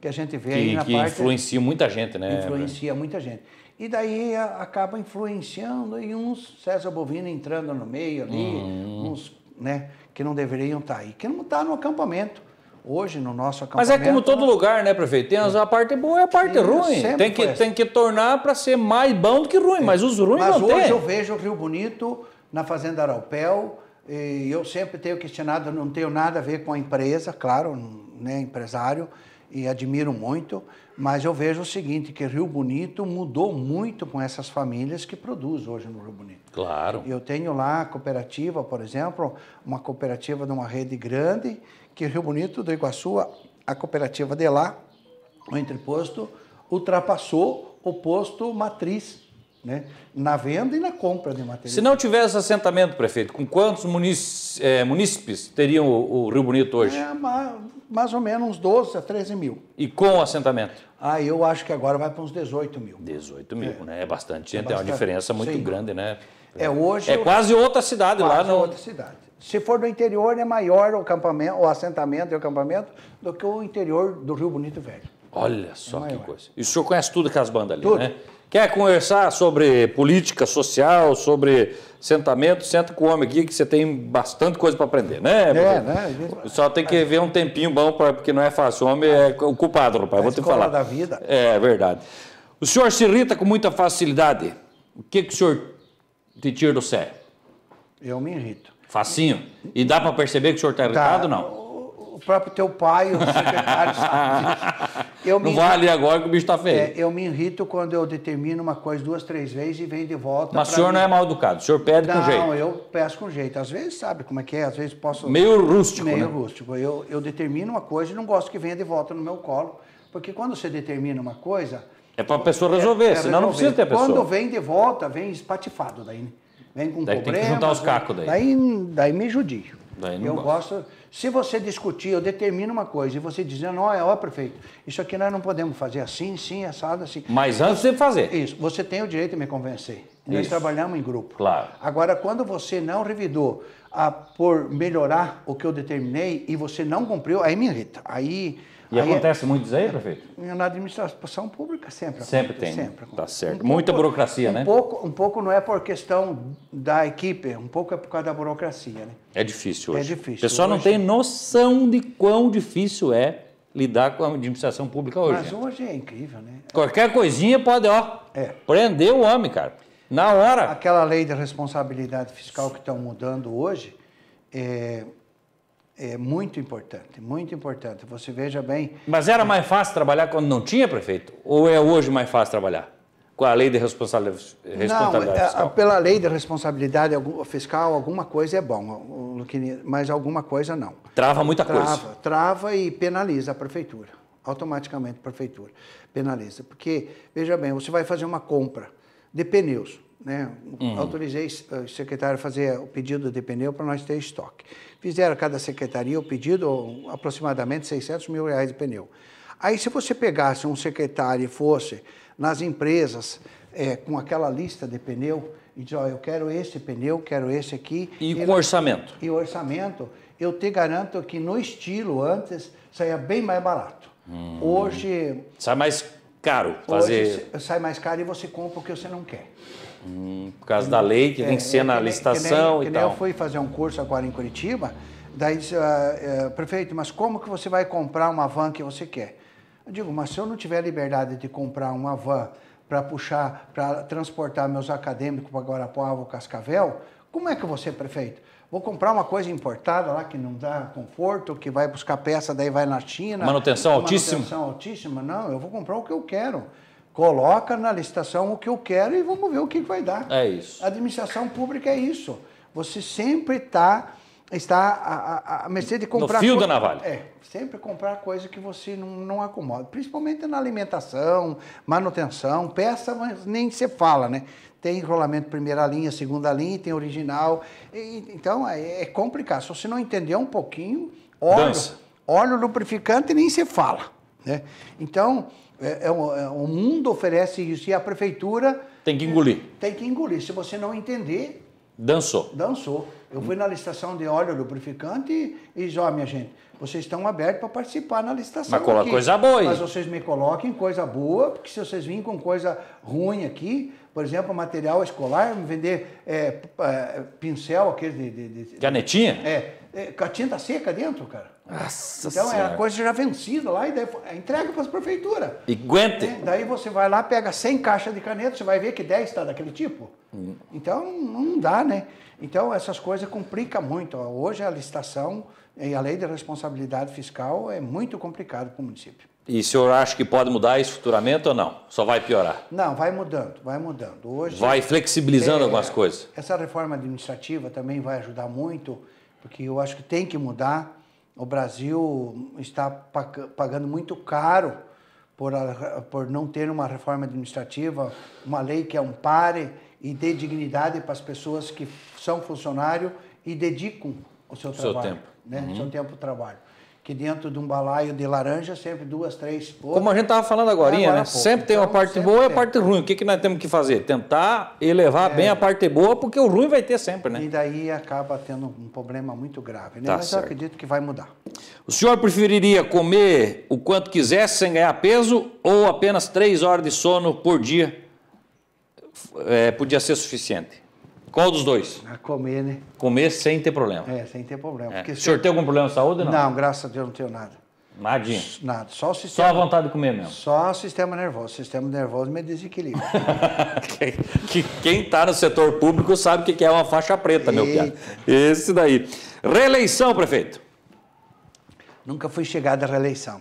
D: Que a gente vê que, aí na que parte. influencia
C: muita gente, né? Influencia
D: muita gente. E daí a, acaba influenciando e uns César Bovino entrando no meio ali, hum. uns, né? Que não deveriam estar tá aí. Que não está no acampamento. Hoje, no nosso acampamento... Mas é como
C: todo né? lugar, né, prefeito? Tem a parte boa e a parte Sim, ruim. Tem que, assim.
D: tem que tornar
C: para ser mais bom do que ruim, mas os ruins mas não tem. Mas hoje eu
D: vejo o Rio Bonito na Fazenda Araupel e eu sempre tenho questionado, não tenho nada a ver com a empresa, claro, né, empresário, e admiro muito, mas eu vejo o seguinte, que Rio Bonito mudou muito com essas famílias que produzem hoje no Rio Bonito. Claro. Eu tenho lá a cooperativa, por exemplo, uma cooperativa de uma rede grande, que Rio Bonito do Iguaçu, a cooperativa de lá, o entreposto, ultrapassou o posto matriz né? na venda e na compra de material. Se não
C: tivesse assentamento, prefeito, com quantos muníci é, munícipes teriam o, o, Rio Bonito hoje? É,
D: mais, mais, ou menos uns 12 a 13 mil. E com o assentamento? Ah, eu acho que agora vai para uns 18 mil.
C: 18 mil, é. né? É bastante é gente, é, bastante. é uma diferença muito Sim. grande, né? É, hoje é quase outra cidade quase lá. Quase outra
D: cidade. Se for do interior, é maior o acampamento, o assentamento e o acampamento do que o interior do Rio Bonito Velho.
C: Olha é só é que coisa. E o senhor conhece tudo aquelas bandas ali, tudo. né? Quer conversar sobre política social, sobre assentamento, senta com o homem aqui que você tem bastante coisa para aprender, né? É, né? Só tem que é. ver um tempinho bom, pra, porque não é fácil. O homem é, é. o culpado, rapaz, vou te falar. da vida. É, verdade. O senhor se irrita com muita facilidade. O que, que o senhor te tira do sério? Eu me irrito. Facinho. E dá para perceber que o senhor está irritado ou não?
D: o próprio teu pai, o secretário, sabe eu Não vale irrito, agora que o bicho está feio. É, eu me irrito quando eu determino uma coisa duas, três vezes e vem de volta. Mas o senhor mim. não
C: é mal educado, o senhor pede não, com jeito. Não, eu
D: peço com jeito. Às vezes, sabe como é que é? Às vezes posso. Meio rústico. Meio né? rústico. Eu, eu determino uma coisa e não gosto que venha de volta no meu colo. Porque quando você determina uma coisa,
C: é para a pessoa resolver, é, é senão resolver. não precisa ter a pessoa. Quando
D: vem de volta, vem espatifado daí, né? Vem com daí Tem que juntar os cacos daí. Daí, daí me judio. Daí eu gosto. gosto. Se você discutir, eu determino uma coisa e você dizendo não, é ó, prefeito, isso aqui nós não podemos fazer assim, sim, assado, assim. Mas antes de fazer. Isso, você tem o direito de me convencer. Nós isso. trabalhamos em grupo. Claro. Agora, quando você não revidou a, por melhorar o que eu determinei e você não cumpriu, aí me irrita. Aí e aí, é acontece muito isso aí, prefeito? É na administração pública sempre. Sempre tem. Né? Sempre.
C: Tá certo. Um pouco, Muita burocracia, um né?
D: Pouco, um pouco não é por questão da equipe, um pouco é por causa da burocracia, né?
C: É difícil é hoje. É difícil. O pessoal hoje... não tem noção de quão difícil é lidar com a administração pública hoje. Mas
D: hoje é incrível, né?
C: Qualquer coisinha pode, ó,
D: é. prender o homem, cara. Na hora. Aquela lei de responsabilidade fiscal que estão mudando hoje, é, é muito importante, muito importante. Você veja bem.
C: Mas era mais fácil trabalhar quando não tinha prefeito? Ou é hoje mais fácil trabalhar? Com a lei de responsabilidade, responsabilidade não, é, fiscal?
D: Pela lei de responsabilidade fiscal, alguma coisa é bom, mas alguma coisa não.
C: Trava muita trava, coisa.
D: Trava e penaliza a prefeitura. Automaticamente a prefeitura penaliza. Porque, veja bem, você vai fazer uma compra de pneus né? Uhum. Autorizei eh, o secretário a fazer o pedido de pneu para nós ter estoque. Fizeram cada secretaria o pedido, aproximadamente 600 mil reais de pneu. Aí, se você pegasse um secretário e fosse nas empresas é, com aquela lista de pneu e diz, ó, eu quero esse pneu, quero esse aqui. E, e com lá, orçamento. E orçamento, eu te garanto que no estilo antes saía bem mais barato.
C: Hum. Hoje. Sai mais caro fazer.
D: Hoje sai mais caro e você compra o que você não
C: quer. Hum, por causa da lei que é, tem que é, ser é que licitação que nem, e tal. Eu
D: fui fazer um curso agora em Curitiba, daí disse, ah, é, prefeito, mas como que você vai comprar uma van que você quer? Eu digo, mas se eu não tiver liberdade de comprar uma van para puxar, para transportar meus acadêmicos para Guarapuava ou Cascavel, como é que você, prefeito? Vou comprar uma coisa importada lá que não dá conforto, que vai buscar peça, daí vai na China. Manutenção altíssima? Manutenção altíssima, não, eu vou comprar o que eu quero coloca na licitação o que eu quero e vamos ver o que vai dar. É isso. A administração pública é isso. Você sempre tá, está à, a a mercê de comprar... No fio coisa, da navalha. É, sempre comprar coisa que você não, não acomoda. Principalmente na alimentação, manutenção, peça, mas nem se fala, né? Tem rolamento primeira linha, segunda linha, tem original. E, então, é, é, complicado. Se você não entender um pouquinho, óleo, óleo lubrificante nem se fala, né? Então... É, é, um, é, o mundo oferece isso e a prefeitura. Tem que engolir. Tem que engolir. Se você não entender. Dançou. Dançou. Eu fui na licitação de óleo lubrificante e, e disse: ó, minha gente, vocês estão abertos para participar na licitação. Mas coloca coisa boa, hein? Mas vocês me coloquem coisa boa, porque se vocês virem com coisa ruim aqui, por exemplo, material escolar, vender é, é pincel, aquele de, de, de.
C: Canetinha?
D: É. É, a tinta seca dentro, cara.
C: Nossa então senhora. é a coisa
D: já vencida lá e daí é, entrega para as prefeituras.
C: E aguente. É,
D: daí você vai lá, pega 100 caixas de caneta, você vai ver que 10 está daquele tipo. Hum. Então não dá, né? Então essas coisas complicam muito. Hoje a licitação e a lei de responsabilidade fiscal é muito complicado para o município.
C: E o senhor acha que pode mudar isso futuramente ou não? Só vai piorar?
D: Não, vai mudando, vai mudando. Hoje vai flexibilizando é, algumas coisas. Essa reforma administrativa também vai ajudar muito porque eu acho que tem que mudar. O Brasil está pagando muito caro por, a, por não ter uma reforma administrativa, uma lei que é um pare e dê dignidade para as pessoas que são funcionário e dedicam o seu, o trabalho, seu tempo, né? Uhum. seu tempo de trabalho que dentro de um balaio de laranja, sempre duas, três. Outras. Como a gente estava falando agora, é, agora né? Sempre
C: tem então, uma parte boa e a parte ruim. O que, que nós temos que fazer? Tentar elevar é. bem a parte boa, porque o ruim vai ter sempre, né? E daí acaba
D: tendo um problema muito grave, né? Tá Mas certo. eu acredito que vai mudar.
C: O senhor preferiria comer o quanto quisesse sem ganhar peso ou apenas três horas de sono por dia é, podia ser suficiente? Qual dos dois?
D: A comer, né? Comer
C: sem ter problema.
D: É, sem ter problema. É. Porque se... O senhor tem algum problema de saúde não? Não, graças a Deus não tenho nada. Nadinha? Nada. Só o sistema. Só a vontade de comer mesmo. Só o sistema nervoso. O sistema nervoso me desequilibra.
C: Quem está no setor público sabe que é uma faixa preta, meu piá. Esse daí. Reeleição, prefeito.
D: Nunca fui chegada à reeleição.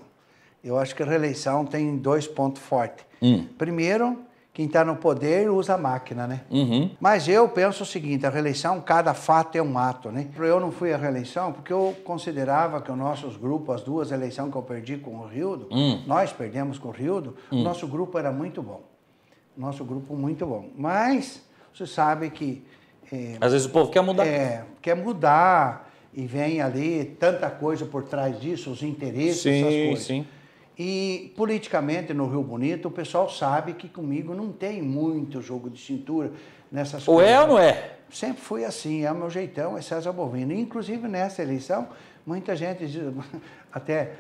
D: Eu acho que a reeleição tem dois pontos fortes. Hum. Primeiro, quem está no poder usa a máquina, né? Uhum. Mas eu penso o seguinte: a reeleição, cada fato é um ato, né? Eu não fui à reeleição porque eu considerava que o nossos grupos, as duas eleições que eu perdi com o Rildo, uhum. nós perdemos com o Rildo, uhum. nosso grupo era muito bom. Nosso grupo muito bom. Mas você sabe que. É, Às vezes o povo quer mudar. É, quer mudar e vem ali tanta coisa por trás disso, os interesses, sim, essas coisas. Sim. E politicamente no Rio Bonito, o pessoal sabe que comigo não tem muito jogo de cintura nessas ou é coisas. Ou é ou não né? é? Sempre fui assim, é o meu jeitão, é César Bovino. Inclusive nessa eleição, muita gente diz, até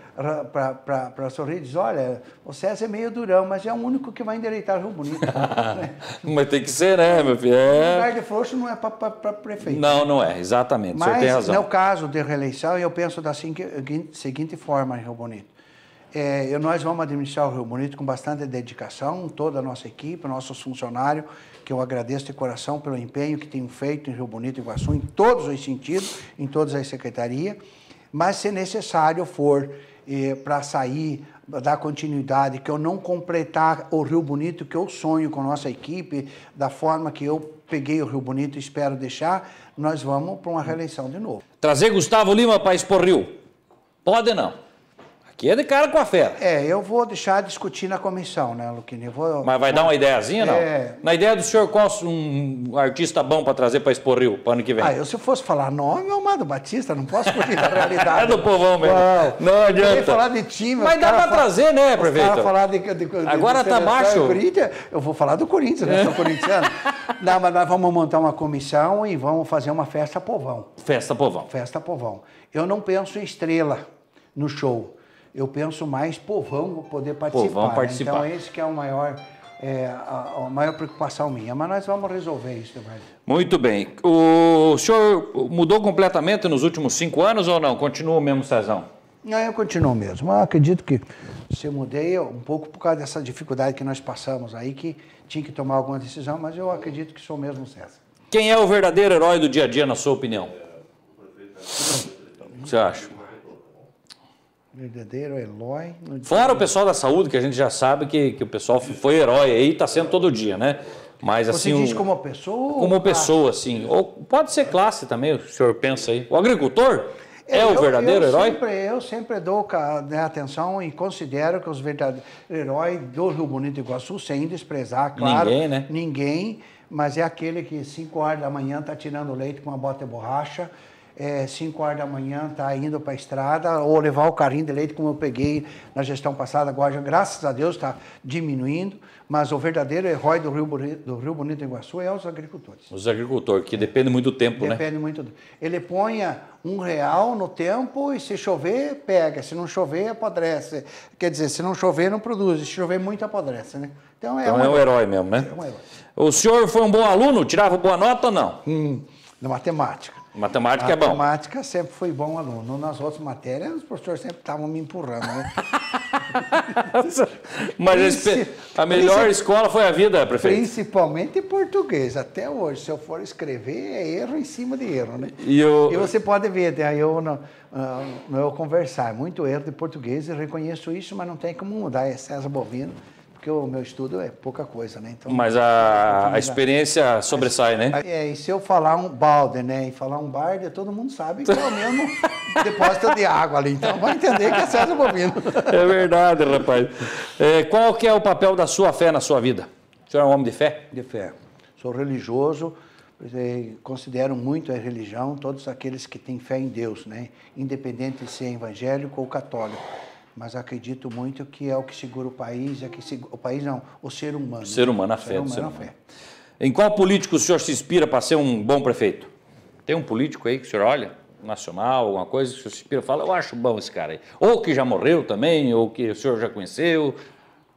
D: para sorrir diz: olha, o César é meio durão, mas é o único que vai endireitar o Rio Bonito.
C: mas tem que ser, né, meu filho? É... O lugar
D: de frouxo não é para prefeito. Não, né?
C: não é, exatamente. Mas, o senhor tem razão. No
D: caso de reeleição, eu penso da seguinte forma, Rio Bonito é, nós vamos administrar o Rio Bonito com bastante dedicação, toda a nossa equipe, nossos funcionários, que eu agradeço de coração pelo empenho que tenho feito em Rio Bonito e Iguaçu, em todos os sentidos, em todas as secretarias. Mas, se necessário for é, para sair, dar continuidade, que eu não completar o Rio Bonito que eu sonho com a nossa equipe, da forma que eu peguei o Rio Bonito e espero deixar, nós vamos para uma reeleição de novo.
C: Trazer Gustavo Lima para Expor Rio? Pode não. Que é de
D: cara com a fera. É, eu vou deixar discutir na comissão, né, Luquini? vou... Mas vai dar uma ideiazinha, não? É...
C: Na ideia do senhor, qual um artista bom para trazer para Expo Rio para ano que vem? Ah, eu
D: se eu fosse falar nome, é o Batista, não posso fugir da realidade. é do povão mesmo. Uau. Não adianta. Eu falar de time. Mas dá para fala... trazer, né, prefeito? Falar de, de, de Agora tá baixo. Eu vou falar do Corinthians, né? Eu sou corintiano. não, mas nós vamos montar uma comissão e vamos fazer uma festa povão. Festa povão. Festa povão. Eu não penso em estrela no show eu penso mais povão poder participar. Povão participar. Né? Então esse que é o maior é, a, a, maior preocupação minha, mas nós vamos resolver isso.
C: Muito bem. O senhor mudou completamente nos últimos cinco anos ou não? Continua o mesmo Cezão?
D: Não, eu continuo mesmo. Eu acredito que se eu mudei um pouco por causa dessa dificuldade que nós passamos aí, que tinha que tomar alguma decisão, mas eu acredito que sou mesmo César.
C: Quem é o verdadeiro herói do dia a dia, na sua opinião? É, o que é você acha?
D: verdadeiro herói.
C: Fora o pessoal da saúde, que a gente já sabe que, que o pessoal foi herói aí, está sendo todo dia, né? Mas Você assim. Você diz como
D: pessoa? Como
C: pessoa, assim. Ou pode ser classe também, o senhor pensa aí. O agricultor? É eu, o verdadeiro eu herói?
D: Sempre, eu sempre dou né, atenção e considero que os verdadeiros heróis do Rio Bonito do Iguaçu, sem desprezar, claro. Ninguém, né? Ninguém, mas é aquele que 5 horas da manhã está tirando leite com uma bota de borracha é, 5 horas da manhã está indo para a estrada ou levar o carrinho de leite, como eu peguei na gestão passada, agora graças a Deus está diminuindo, mas o verdadeiro herói do Rio, Bonito, do Rio Bonito do Iguaçu é os agricultores.
C: Os agricultores, que depende muito do tempo, depende né? Depende
D: muito. Do... Ele ponha um real no tempo e se chover, pega, se não chover, apodrece. Quer dizer, se não chover, não produz, se chover muito, apodrece, né? Então é, então uma... é um
C: herói mesmo, né? É um herói. O senhor foi um bom aluno? Tirava boa nota ou não? Hum, na matemática. Matemática, é bom.
D: Matemática sempre foi bom aluno. Nas outras matérias, os professores sempre estavam me empurrando, né? Mas a melhor escola foi a vida, prefeito? Principalmente em português. Até hoje, se eu for escrever, é erro em cima de erro, né? E, eu... e você pode ver, né? eu no, ah, no, eu é conversar, é muito erro de português, e reconheço isso, mas não tem como mudar. É César Bovino porque o meu estudo é pouca coisa, né? Então, Mas
C: a, a experiência sobressai, né?
D: É, e se eu falar um balde, né? E falar um barde, todo mundo sabe que é o mesmo depósito de água ali. Então vai entender que é César Bovino.
C: É verdade, rapaz. É, qual que é o papel da sua fé na sua vida?
D: O senhor é um homem de fé? De fé. Sou religioso, é, considero muito a religião todos aqueles que têm fé em Deus, né? Independente de ser evangélico ou católico mas acredito muito que é o que segura o país, é que o país não, o ser humano. O ser humano, a fé. Ser humano, ser humano. A fé.
C: Em qual político o senhor se inspira para ser um bom prefeito? Tem um político aí que o senhor olha, nacional, alguma coisa, que o senhor se inspira fala, eu acho bom esse cara aí. Ou que já morreu também, ou que o senhor já conheceu.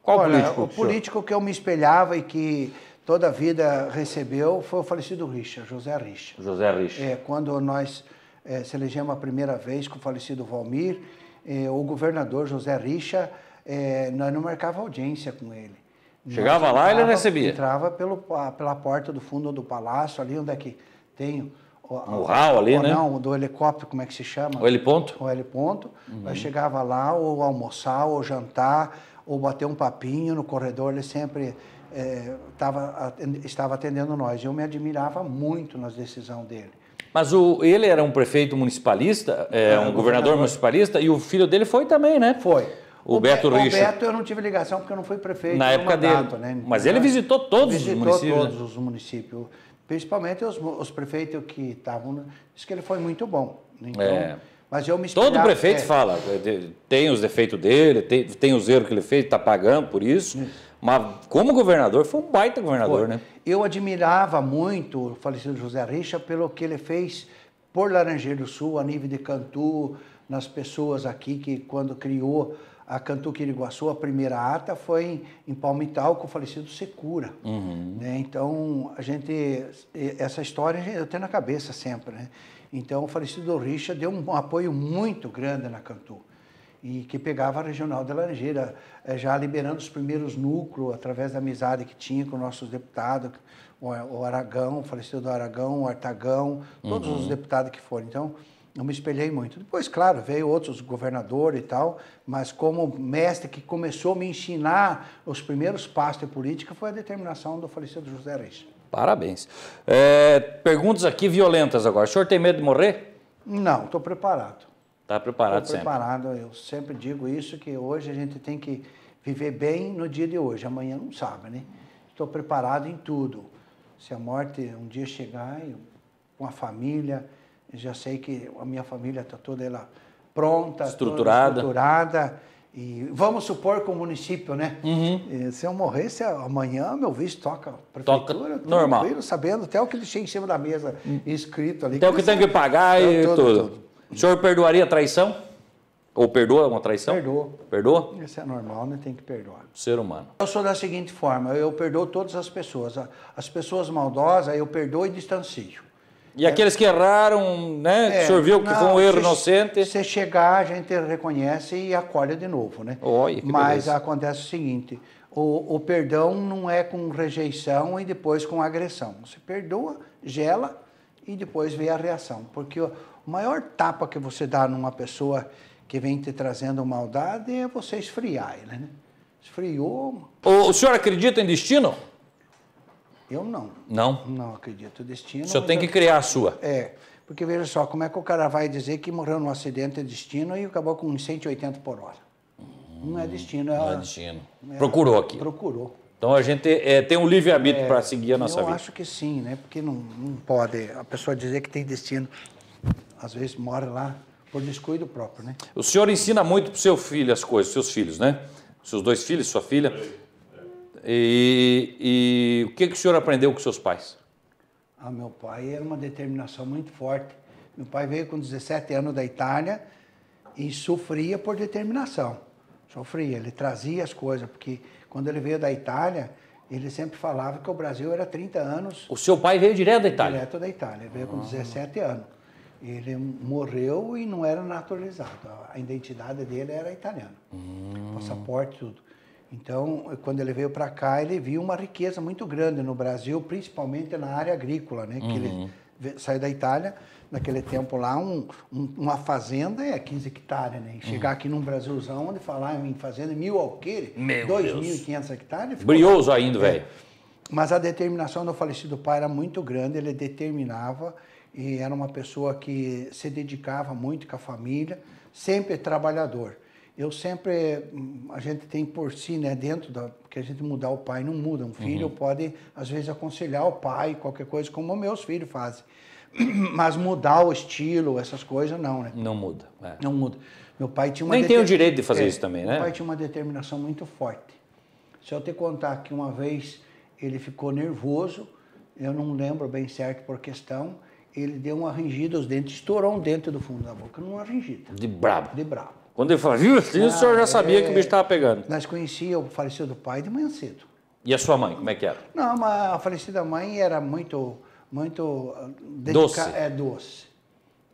C: Qual Olha, político? O, o político
D: que eu me espelhava e que toda a vida recebeu foi o falecido Richa, José Richa.
C: José Richa.
D: É, quando nós é, se elegemos a primeira vez com o falecido Valmir, eh, o governador José Richa, eh, nós não marcava audiência com ele. Chegava lá e ele recebia? Entrava pelo, pela porta do fundo do palácio, ali onde é que tem... O, o hall ali, ou, né? Não, do helicóptero, como é que se chama? O heliponto? O heliponto. Uhum. Nós chegava lá, ou almoçar, ou jantar, ou bater um papinho no corredor, ele sempre eh, tava, estava atendendo nós. Eu me admirava muito nas decisões dele.
C: Mas o, ele era um prefeito municipalista, é, um, um governador, governador municipalista, e o filho dele foi também, né? Foi. O, o Beto Be O Beto
D: eu não tive ligação porque eu não fui prefeito. Na época mandato, dele. Né? Mas ele né? visitou todos visitou os municípios. Visitou né? todos né? os municípios. Principalmente os, os prefeitos que estavam. Diz que ele foi muito bom. Né? Então, é. Mas eu me Todo prefeito é. fala,
C: tem os defeitos dele, tem, tem o zero que ele fez, está pagando por isso. isso. Mas como governador, foi um baita governador,
D: foi. né? Eu admirava muito o falecido José Richa pelo que ele fez por Laranjeiro Sul, a nível de Cantu, nas pessoas aqui que quando criou a Cantu Quiriguaçu, a primeira ata foi em, em Palmital com o falecido Secura. Uhum. Né? Então, a gente, essa história eu tenho na cabeça sempre. Né? Então, o falecido Richa deu um apoio muito grande na Cantu e que pegava a regional da Laranjeira, eh, já liberando os primeiros núcleos através da amizade que tinha com nossos deputados, o Aragão, o falecido do Aragão, o Artagão, todos uhum. os deputados que foram. Então, eu me espelhei muito. Depois, claro, veio outros governadores e tal, mas como mestre que começou a me ensinar os primeiros passos de política foi a determinação do falecido José Reis.
C: Parabéns. É, perguntas aqui violentas agora. O senhor tem medo de
D: morrer? Não, estou preparado.
C: Está preparado sempre.
D: preparado, eu sempre digo isso, que hoje a gente tem que viver bem no dia de hoje, amanhã não sabe, né? Estou preparado em tudo. Se a morte um dia chegar, eu, com a família, já sei que a minha família está toda ela pronta, estruturada. estruturada. E vamos supor que o município, né? Uhum. É, se eu morresse amanhã, meu visto toca a
C: prefeitura. Toca normal.
D: Sabendo até o que deixei em cima da mesa hum. escrito ali. Até o que tem que pagar e tudo. tudo.
C: O senhor perdoaria a traição? Ou perdoa uma traição? Perdoa. Perdoa?
D: Isso é normal, né? Tem que perdoar. Ser humano. Eu sou da seguinte forma, eu perdoo todas as pessoas. As pessoas maldosas, eu perdoo e distancio.
C: E é. aqueles que erraram, né? É, o senhor viu que não, foi um erro se,
D: inocente. Se chegar, a gente reconhece e acolhe de novo, né? Oi. que Mas beleza. acontece o seguinte, o, o, perdão não é com rejeição e depois com agressão. Você perdoa, gela e depois vem a reação. Porque o, o maior tapa que você dá numa pessoa que vem te trazendo maldade é você esfriar ele, né? Esfriou. O, o senhor acredita em destino? Eu não. Não? Não acredito em destino. O senhor tem que eu... criar a sua. É. Porque veja só, como é que o cara vai dizer que morreu num acidente é destino e acabou com 180 por hora? Hum, não é hum, destino. É, não é destino.
C: É, procurou aqui. Procurou. Então a gente é, tem um livre-arbítrio é, para seguir a nossa eu vida. Eu acho
D: que sim, né? Porque não, não pode a pessoa dizer que tem destino às vezes mora lá por descuido próprio, né?
C: O senhor ensina muito para o seu filho as coisas, seus filhos, né? Seus dois filhos, sua filha. E, e o que, que o senhor aprendeu com seus pais?
D: Ah, meu pai era uma determinação muito forte. Meu pai veio com 17 anos da Itália e sofria por determinação. Sofria, ele trazia as coisas, porque quando ele veio da Itália, ele sempre falava que o Brasil era 30 anos. O seu pai veio direto da Itália? Direto da Itália, ele veio ah. com 17 anos. Ele morreu e não era naturalizado. A identidade dele era italiana, hum. passaporte tudo. Então, quando ele veio para cá, ele viu uma riqueza muito grande no Brasil, principalmente na área agrícola, né? Uhum. Que ele uhum. saiu da Itália, naquele tempo lá, um, um, uma fazenda é 15 hectares, né? E hum. chegar uhum. aqui num Brasilzão, onde falar em fazenda mil alqueire, 2.500 hectares. Brioso ainda, é. velho. Mas a determinação do falecido pai era muito grande, ele determinava e era uma pessoa que se dedicava muito com a família, sempre trabalhador. Eu sempre, hum, a gente tem por si, né, dentro da. Porque a gente mudar o pai não muda. Um filho uhum. pode, às vezes, aconselhar o pai, qualquer coisa, como meus filhos fazem. Mas mudar o estilo, essas coisas, não, né? Não muda. É. Não muda. Meu pai tinha uma. Nem deter... tem o direito de fazer é, isso também, né? Meu pai tinha uma determinação muito forte. Se eu te contar que uma vez ele ficou nervoso, eu não lembro bem certo por questão, ele deu uma rangida, os dentes estourou um dente do fundo da boca, numa rangida. De brabo. De brabo.
C: Quando ele falou viu ah, o senhor já ah, sabia é... que o é. bicho estava pegando.
D: Nós conhecíamos o falecido pai de manhã cedo.
C: E a sua mãe, como é que era?
D: Não, a falecida mãe era muito, muito ah, doce. É, doce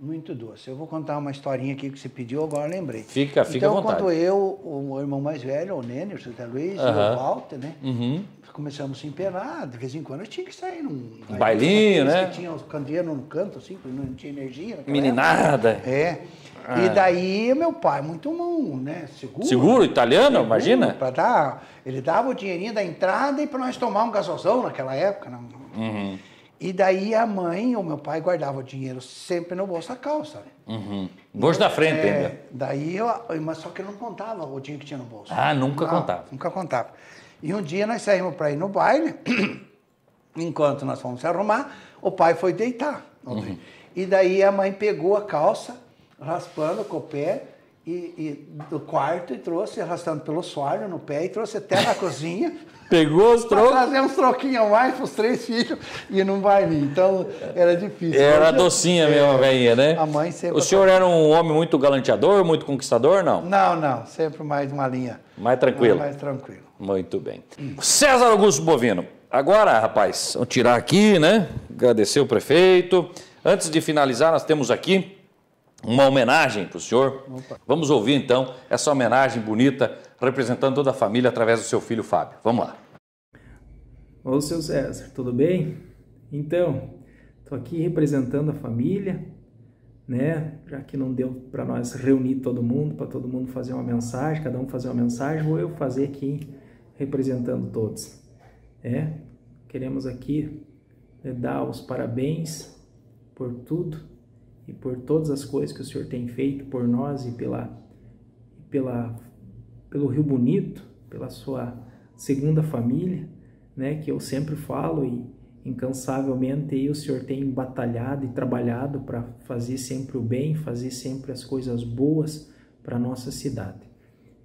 D: muito doce. Eu vou contar uma historinha aqui que você pediu, agora lembrei. Fica, fica então, à vontade. Então, quando eu, o irmão mais velho, o Nene, o José Luiz, e o Walter, né? Uhum. Começamos a se empenar, de vez em quando eu tinha que sair num... Um bailinho, né? Que tinha os candeeiros no canto, assim, porque não tinha energia. Meninada. Época. É. Ah. E daí, meu pai, muito mão, né? Seguro. Seguro, italiano, seguro, imagina? Pra dar, ele dava o dinheirinho da entrada e para nós tomar um gasosão naquela época. uhum. E daí a mãe ou meu pai guardava o dinheiro sempre no bolso da calça.
C: Uhum. Bolso da frente é, ainda.
D: Daí eu, mas só que eu não contava o dinheiro que tinha no bolso. Ah, nunca não, contava. Nunca contava. E um dia nós saímos para ir no baile, enquanto nós fomos se arrumar, o pai foi deitar. Uhum. E daí a mãe pegou a calça, raspando com o pé, e, e do quarto e trouxe, arrastando pelo soalho no pé, e trouxe até na cozinha. Pegou os trocos. Trazer uns troquinhos a mais para os três filhos e não vai vir. Então era difícil. Era Hoje, é- docinha
C: eu, mesmo, é, a velhinha, né?
D: A mãe sempre. O
C: senhor era um homem muito galanteador, muito conquistador, não?
D: Não, não. Sempre mais uma linha.
C: Mais tranquilo. Mais, tranquilo. Muito bem. Hum. César Augusto Bovino. Agora, rapaz, vamos tirar aqui, né? Agradecer o prefeito. Antes de finalizar, nós temos aqui uma homenagem para o senhor. Opa. Vamos ouvir então essa homenagem bonita representando toda a família através do seu filho Fábio. Vamos lá.
A: Ô, seu César, tudo bem? Então, estou aqui representando a família, né? Já que não deu para nós reunir todo mundo, para todo mundo fazer uma mensagem, cada um fazer uma mensagem, vou eu fazer aqui representando todos. É, queremos aqui né, dar os parabéns por tudo e por todas as coisas que o Senhor tem feito por nós e pela, pela pelo Rio Bonito, pela sua segunda família, né, que eu sempre falo e incansavelmente o Senhor tem batalhado e trabalhado para fazer sempre o bem, fazer sempre as coisas boas para nossa cidade.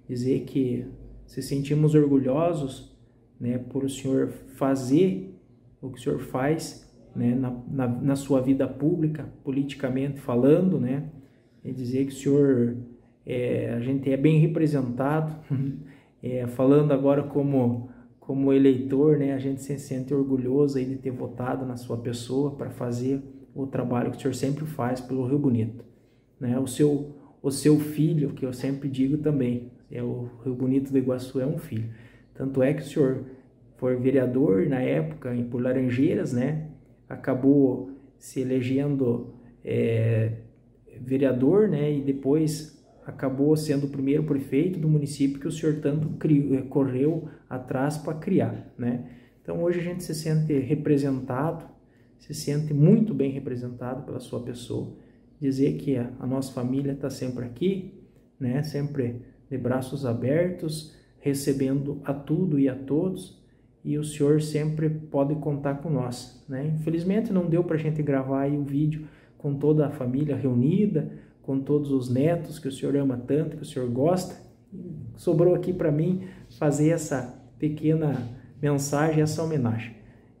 A: Dizer que se sentimos orgulhosos, né, por o Senhor fazer o que o Senhor faz, né, na, na, na sua vida pública, politicamente falando, né, e dizer que o Senhor é, a gente é bem representado. É, falando agora como, como eleitor, né, a gente se sente orgulhoso aí de ter votado na sua pessoa para fazer o trabalho que o senhor sempre faz pelo Rio Bonito. Né? O, seu, o seu filho, que eu sempre digo também, é o Rio Bonito do Iguaçu é um filho. Tanto é que o senhor foi vereador na época em por Laranjeiras, né? acabou se elegendo é, vereador né? e depois acabou sendo o primeiro prefeito do município que o senhor tanto criou, eh, correu atrás para criar, né? Então hoje a gente se sente representado, se sente muito bem representado pela sua pessoa. Dizer que a, a nossa família está sempre aqui, né? Sempre de braços abertos, recebendo a tudo e a todos. E o senhor sempre pode contar com nós, né? Infelizmente não deu para a gente gravar aí o um vídeo com toda a família reunida, com todos os netos que o senhor ama tanto, que o senhor gosta. Sobrou aqui para mim fazer essa pequena mensagem, essa homenagem.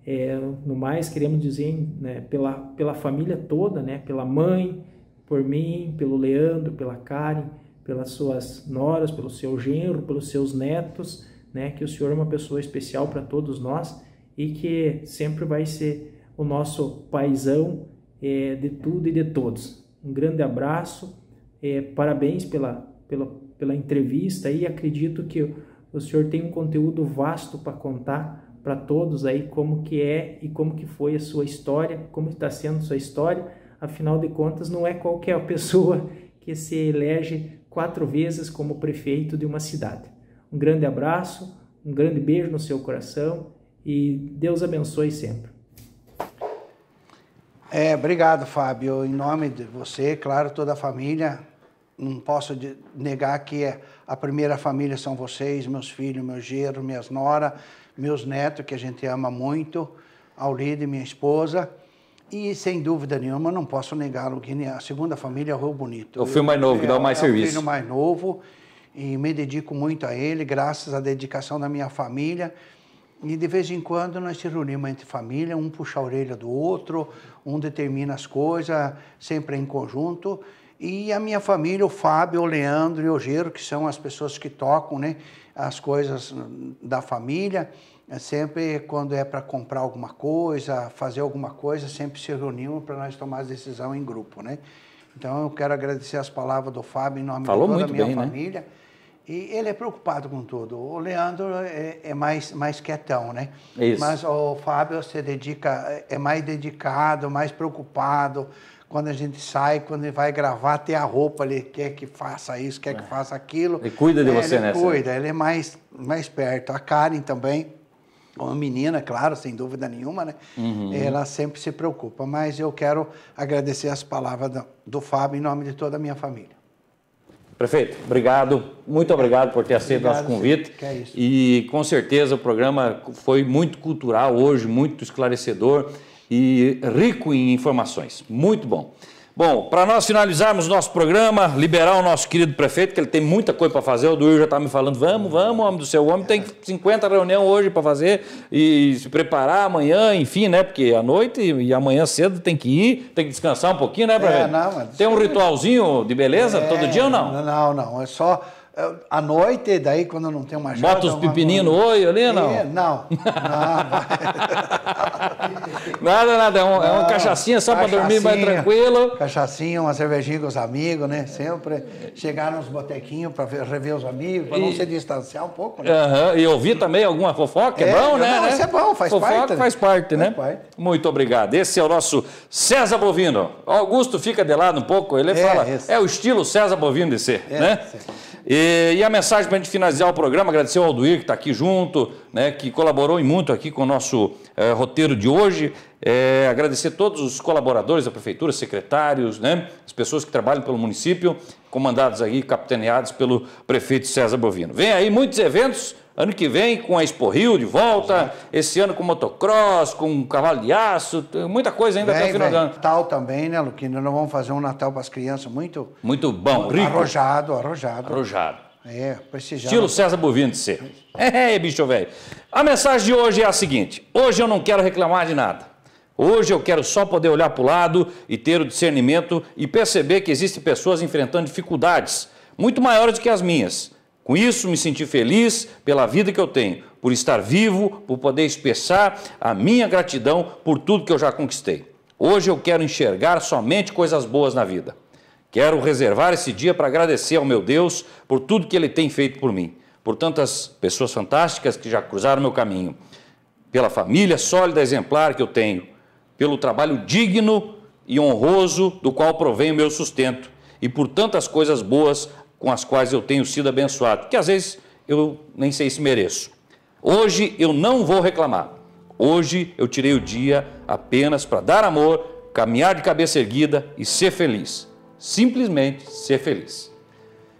A: É, no mais, queremos dizer né, pela, pela família toda, né, pela mãe, por mim, pelo Leandro, pela Karen, pelas suas noras, pelo seu genro, pelos seus netos, né, que o Senhor é uma pessoa especial para todos nós e que sempre vai ser o nosso paisão é, de tudo e de todos um grande abraço, é, parabéns pela, pela, pela entrevista e acredito que o senhor tem um conteúdo vasto para contar para todos aí como que é e como que foi a sua história, como está sendo a sua história. Afinal de contas, não é qualquer pessoa que se elege quatro vezes como prefeito de uma cidade. Um grande abraço, um grande beijo no seu coração e Deus abençoe
D: sempre. É, obrigado, Fábio. Em nome de você, claro, toda a família, não posso negar que é a primeira família são vocês, meus filhos, meu gero, minhas nora, meus netos, que a gente ama muito, Aulide, minha esposa. E sem dúvida nenhuma, não posso negar o que a segunda família é o Rio Bonito. O filho mais novo, que dá é, mais serviço. É o filho mais novo e me dedico muito a ele, graças à dedicação da minha família e de vez em quando nós se reunimos entre família, um puxa a orelha do outro, um determina as coisas, sempre em conjunto. E a minha família, o Fábio, o Leandro e o Gero, que são as pessoas que tocam né, as coisas da família, é sempre quando é para comprar alguma coisa, fazer alguma coisa, sempre se reunimos para nós tomar a decisão em grupo. Né? Então eu quero agradecer as palavras do Fábio em nome Falou de toda a minha bem, né? família. Né? E ele é preocupado com tudo. O Leandro é, é mais, mais quietão, né? Isso. Mas o Fábio se dedica, é mais dedicado, mais preocupado. Quando a gente sai, quando ele vai gravar, tem a roupa, ele quer que faça isso, quer é. que faça aquilo. Ele cuida de é, você, né? Ele nessa. cuida, ele é mais, mais perto. A Karen também, uma menina, claro, sem dúvida nenhuma, né? Uhum. Ela sempre se preocupa. Mas eu quero agradecer as palavras do, do Fábio em nome de toda a minha família.
C: Prefeito, obrigado, muito obrigado por ter aceito o nosso convite. Que é isso. E com certeza o programa foi muito cultural hoje, muito esclarecedor e rico em informações. Muito bom. Bom, para nós finalizarmos nosso programa, liberar o nosso querido prefeito, que ele tem muita coisa para fazer, o Duílio já está me falando, vamos, vamos, homem do seu homem, tem 50 reuniões hoje para fazer e se preparar amanhã, enfim, né? Porque à noite e amanhã cedo tem que ir, tem que descansar um pouquinho, né, é, prefeito? É, não, mas... Tem um é ritualzinho de beleza é, todo dia ou não?
D: Não, não, é só à noite, daí quando não tem uma chave. Bota os pepininhos no oi ali, não? É, não. não. nada, nada. É, um, é não, é uma cachaçinha só para dormir mais tranquilo. Cachaçinha, uma cervejinha com os amigos, né? Sempre chegar nos botequinhos para rever os amigos, para não se distanciar um pouco,
C: né? Uh -huh. E ouvir também alguma fofoca, é, é bom, né? Não, né? isso é bom, faz fofoca parte. Fofoca né? faz parte, né? Faz parte. Muito obrigado. Esse é o nosso César Bovino. Augusto fica de lado um pouco, ele é, fala, é o estilo César Bovino de ser, é, né? Sim. E, e a mensagem para a gente finalizar o programa, agradecer ao Alduir que está aqui junto, né, que colaborou e muito aqui com o nosso é, roteiro de hoje. É, agradecer todos os colaboradores da prefeitura, secretários, né, as pessoas que trabalham pelo município, comandados aí, capitaneados pelo prefeito César Bovino. Vem aí muitos eventos Ano que vem com a Expo Rio de volta, esse ano com motocross, com cavalo de aço, muita coisa ainda vem, até o final vem. do ano.
D: Natal também, né, Luquino? Nós vamos fazer um Natal para as crianças muito...
C: Muito bom, rico. Arrojado, arrojado. Arrojado.
D: É, prestigiado. Estilo
C: César Bovino de ser. É, é, bicho velho. A mensagem de hoje é a seguinte. Hoje eu não quero reclamar de nada. Hoje eu quero só poder olhar para o lado e ter o discernimento e perceber que existem pessoas enfrentando dificuldades muito maiores do que as minhas com isso, me senti feliz pela vida que eu tenho, por estar vivo, por poder expressar a minha gratidão por tudo que eu já conquistei. Hoje eu quero enxergar somente coisas boas na vida. Quero reservar esse dia para agradecer ao meu Deus por tudo que ele tem feito por mim, por tantas pessoas fantásticas que já cruzaram meu caminho, pela família sólida exemplar que eu tenho, pelo trabalho digno e honroso do qual provém o meu sustento e por tantas coisas boas com as quais eu tenho sido abençoado, que às vezes eu nem sei se mereço. Hoje eu não vou reclamar. Hoje eu tirei o dia apenas para dar amor, caminhar de cabeça erguida e ser feliz. Simplesmente ser feliz.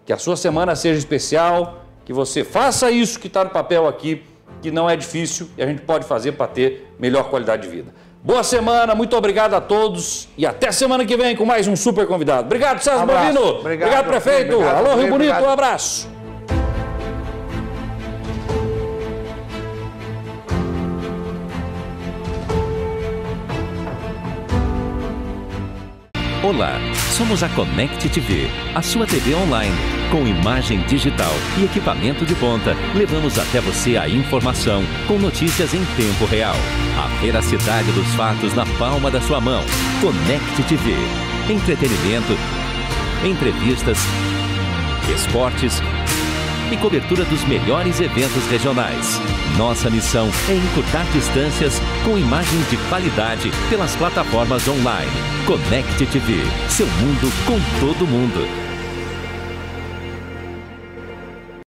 C: Que a sua semana seja especial, que você faça isso que está no papel aqui, que não é difícil e a gente pode fazer para ter melhor qualidade de vida. Boa semana, muito obrigado a todos e até semana que vem com mais um super convidado. Obrigado, César um Obrigado, obrigado prefeito. Obrigado, Alô, Rio Bonito, um abraço. Olá. Somos a Connect TV, a sua TV online. Com imagem digital e equipamento de ponta, levamos até você a informação com notícias em tempo real. A veracidade dos fatos na palma da sua mão. Connect TV. Entretenimento, entrevistas, esportes e cobertura dos melhores eventos regionais. Nossa missão é encurtar distâncias com imagens de qualidade pelas plataformas online. Connect TV, seu mundo com todo mundo.